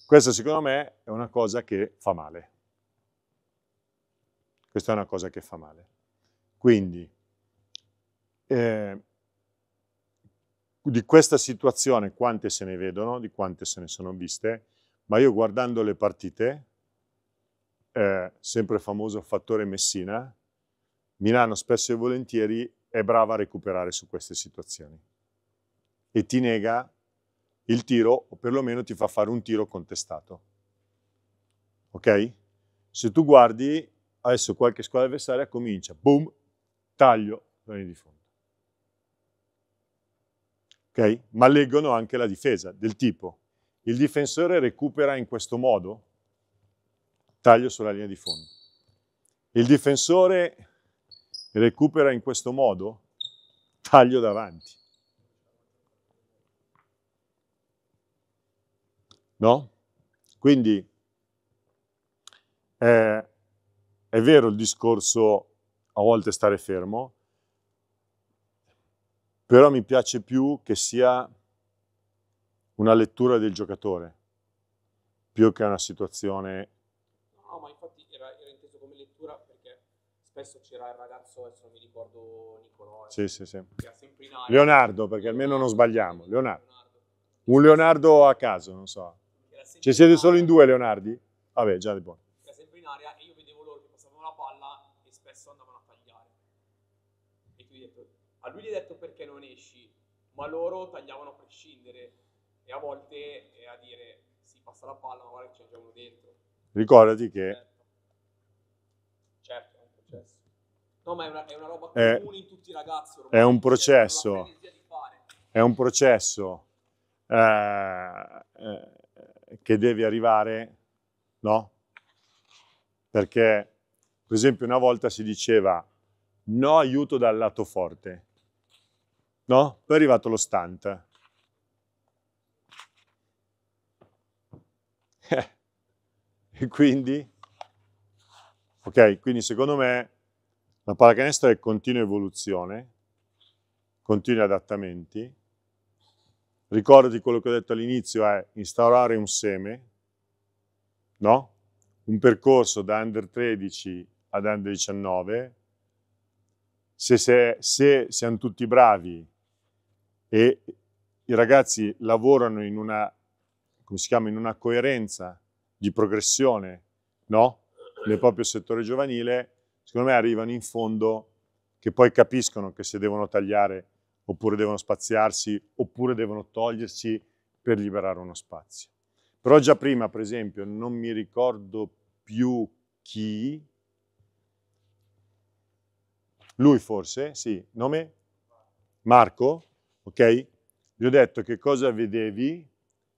Questa secondo me è una cosa che fa male. Questa è una cosa che fa male. Quindi, eh, di questa situazione quante se ne vedono, di quante se ne sono viste, ma io guardando le partite, eh, sempre famoso fattore Messina, Milano spesso e volentieri è brava a recuperare su queste situazioni e ti nega il tiro o perlomeno ti fa fare un tiro contestato. Ok? Se tu guardi, adesso qualche squadra avversaria comincia, boom, taglio, zona di fondo. Ok? Ma leggono anche la difesa, del tipo, il difensore recupera in questo modo, taglio sulla linea di fondo. Il difensore recupera in questo modo, taglio davanti. No? Quindi eh, è vero il discorso a volte stare fermo, però mi piace più che sia una lettura del giocatore, più che una situazione... No, ma infatti era, era inteso come lettura perché spesso c'era il ragazzo, adesso non mi ricordo Nicolò, eh, sì, sì, sì. Leonardo, perché almeno non sbagliamo, Leonardo. Un Leonardo a caso, non so. Ci cioè, siete ah. solo in due, Leonardi? Vabbè, già di buono. Era sempre in area e io vedevo loro che passavano la palla e spesso andavano a tagliare. E quindi a lui gli ha detto perché non esci, ma loro tagliavano a prescindere. E a volte è a dire, si passa la palla, ma guarda che c'è già uno dentro. Ricordati che... Certo, certo è un processo. No, ma è una, è una roba è, comune eh, in tutti i ragazzi. Ormai, è un cioè, processo. È un processo. Eh, eh, che deve arrivare, no? Perché, per esempio, una volta si diceva no aiuto dal lato forte, no? Poi è arrivato lo stunt. e quindi? Ok, quindi secondo me la pallacanestro è continua evoluzione, continui adattamenti, Ricordati quello che ho detto all'inizio, è instaurare un seme, no? un percorso da under 13 ad under 19, se, se, se siamo tutti bravi e i ragazzi lavorano in una, chiama, in una coerenza di progressione no? nel proprio settore giovanile, secondo me arrivano in fondo che poi capiscono che se devono tagliare oppure devono spaziarsi, oppure devono togliersi per liberare uno spazio. Però già prima, per esempio, non mi ricordo più chi, lui forse, sì, nome? Marco, ok? Gli ho detto che cosa vedevi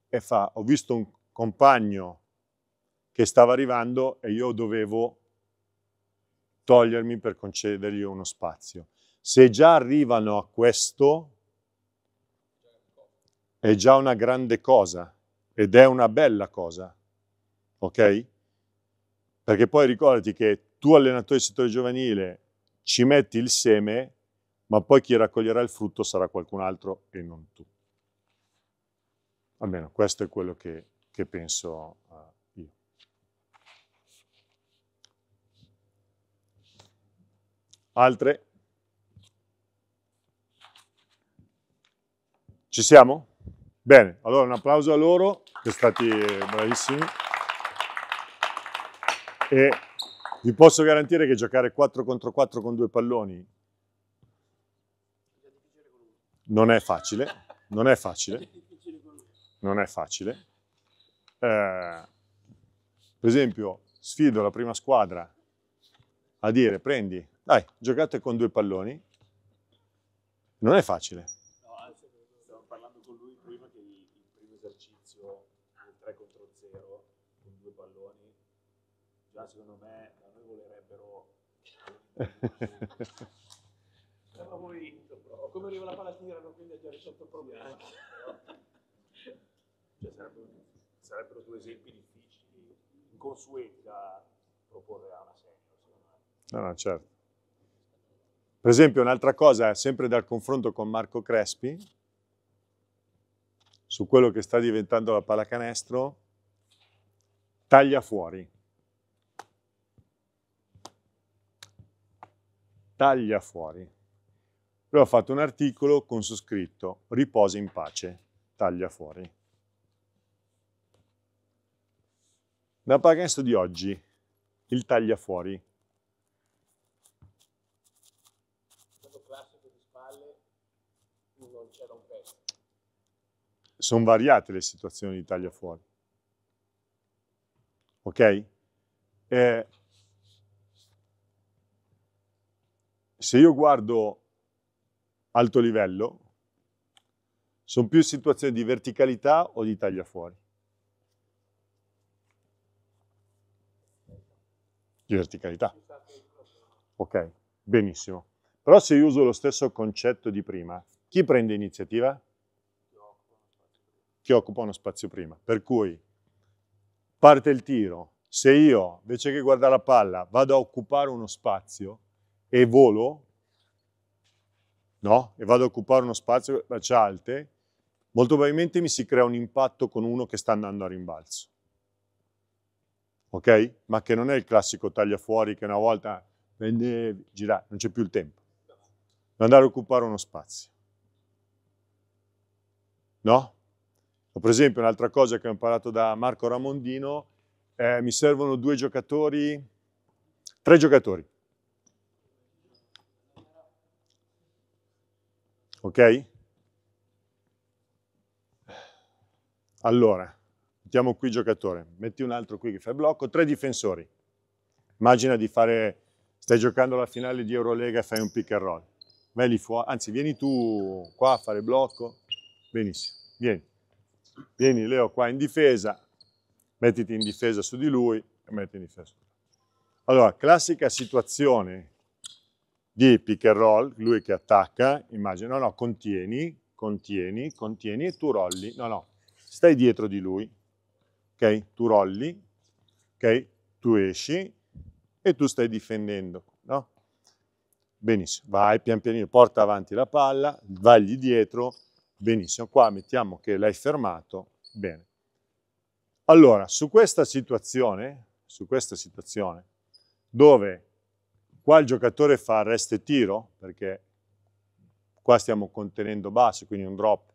e fa, ho visto un compagno che stava arrivando e io dovevo togliermi per concedergli uno spazio. Se già arrivano a questo, è già una grande cosa ed è una bella cosa, ok? Perché poi ricordati che tu allenatore del settore giovanile ci metti il seme, ma poi chi raccoglierà il frutto sarà qualcun altro e non tu. Almeno questo è quello che, che penso uh, io. Altre? Ci siamo? Bene, allora un applauso a loro, che sono stati bravissimi. E vi posso garantire che giocare 4 contro 4 con due palloni non è facile, non è facile, non è facile. Eh, per esempio, sfido la prima squadra a dire prendi, dai, giocate con due palloni, non è facile. già secondo me da noi volerebbero... come arriva la palla tirano, quindi è già risolto il problema. Cioè, sarebbero, sarebbero, due esempi difficili, inconsueti da proporre a una senior, secondo me. No, no, certo. Per esempio, un'altra cosa, sempre dal confronto con Marco Crespi, su quello che sta diventando la pallacanestro, taglia fuori. taglia fuori. Lui ha fatto un articolo con su scritto riposa in pace, taglia fuori. Da pagamento di oggi, il taglia fuori. Sono variate le situazioni di taglia fuori. Ok? Eh, se io guardo alto livello, sono più in situazione di verticalità o di taglia fuori? Di verticalità. Ok, benissimo. Però se io uso lo stesso concetto di prima, chi prende iniziativa? Chi occupa uno spazio prima. Per cui parte il tiro. Se io, invece che guardare la palla, vado a occupare uno spazio, e volo, no? E vado a occupare uno spazio a braccia alte, molto probabilmente mi si crea un impatto con uno che sta andando a rimbalzo. Ok? Ma che non è il classico taglia fuori che una volta vendevi, girare, non c'è più il tempo. Devo andare a occupare uno spazio. No? O per esempio un'altra cosa che ho imparato da Marco Ramondino, eh, mi servono due giocatori, tre giocatori, Ok? Allora, mettiamo qui il giocatore, metti un altro qui che fa blocco, tre difensori. Immagina di fare, stai giocando la finale di Eurolega e fai un pick and roll. Vai lì fuori, anzi vieni tu qua a fare blocco, benissimo, vieni. Vieni Leo qua in difesa, mettiti in difesa su di lui e metti in difesa. Allora, classica situazione di pick and roll, lui che attacca, immagino, no, no, contieni, contieni, contieni e tu rolli, no, no, stai dietro di lui, ok? Tu rolli, ok? Tu esci e tu stai difendendo, no? Benissimo, vai pian pianino, porta avanti la palla, vagli dietro, benissimo, qua mettiamo che l'hai fermato, bene. Allora, su questa situazione, su questa situazione, dove Qua il giocatore fa arresto e tiro, perché qua stiamo contenendo basso, quindi un drop,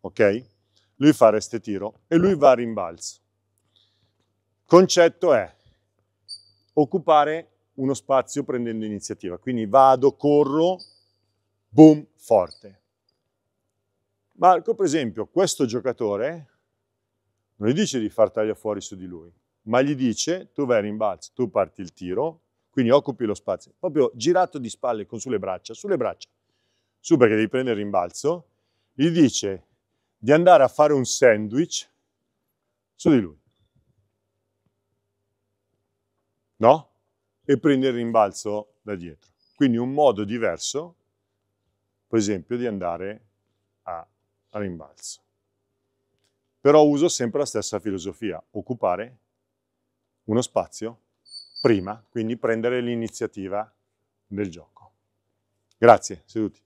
ok? Lui fa arresto e tiro e lui va a rimbalzo. concetto è occupare uno spazio prendendo iniziativa, quindi vado, corro, boom, forte. Marco, per esempio, questo giocatore non gli dice di far taglia fuori su di lui, ma gli dice tu vai a rimbalzo, tu parti il tiro, quindi occupi lo spazio, proprio girato di spalle con sulle braccia, sulle braccia, su perché devi prendere il rimbalzo, gli dice di andare a fare un sandwich su di lui. No? E prendere il rimbalzo da dietro. Quindi un modo diverso, per esempio, di andare a, a rimbalzo. Però uso sempre la stessa filosofia, occupare uno spazio prima, quindi prendere l'iniziativa del gioco. Grazie, seduti.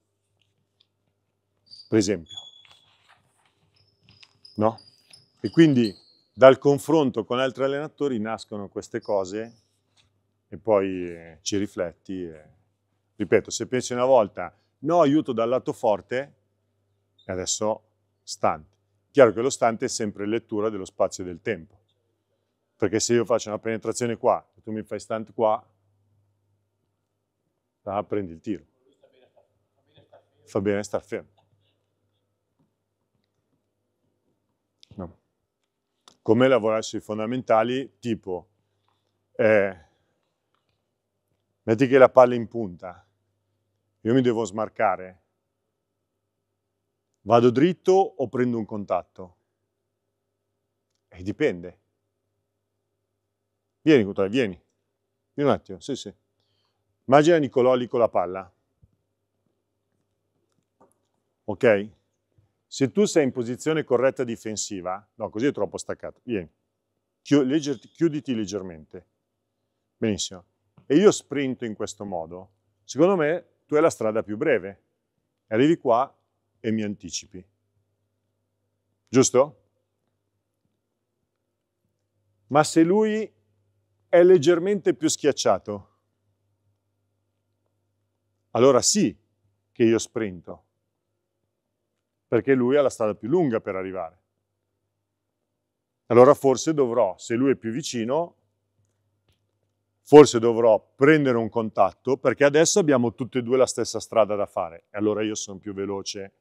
Per esempio. No? E quindi dal confronto con altri allenatori nascono queste cose e poi eh, ci rifletti. E... Ripeto, se pensi una volta no aiuto dal lato forte, e adesso stante. Chiaro che lo stante è sempre lettura dello spazio e del tempo. Perché se io faccio una penetrazione qua e tu mi fai stunt qua, ah, prendi il tiro. Fa bene star fermo. No. Come lavorare sui fondamentali, tipo, eh, metti che la palla in punta, io mi devo smarcare, vado dritto o prendo un contatto? E eh, dipende. Vieni, Cotone, vieni. Vieni un attimo, sì, sì. Immagina Nicolò lì con la palla. Ok? Se tu sei in posizione corretta difensiva, no, così è troppo staccato, vieni. Chiuditi leggermente. Benissimo. E io sprinto in questo modo. Secondo me tu hai la strada più breve. Arrivi qua e mi anticipi. Giusto? Ma se lui è leggermente più schiacciato, allora sì che io sprinto, perché lui ha la strada più lunga per arrivare. Allora forse dovrò, se lui è più vicino, forse dovrò prendere un contatto, perché adesso abbiamo tutte e due la stessa strada da fare, e allora io sono più veloce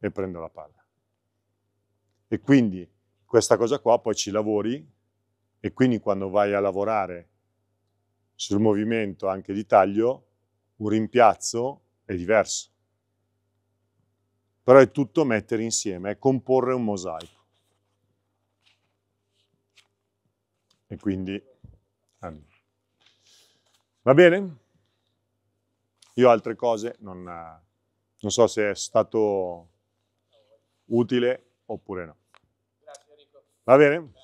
e prendo la palla. E quindi questa cosa qua poi ci lavori e quindi quando vai a lavorare sul movimento anche di taglio, un rimpiazzo è diverso. Però è tutto mettere insieme, è comporre un mosaico. E quindi... Va bene? Io altre cose non, non so se è stato utile oppure no. Va bene?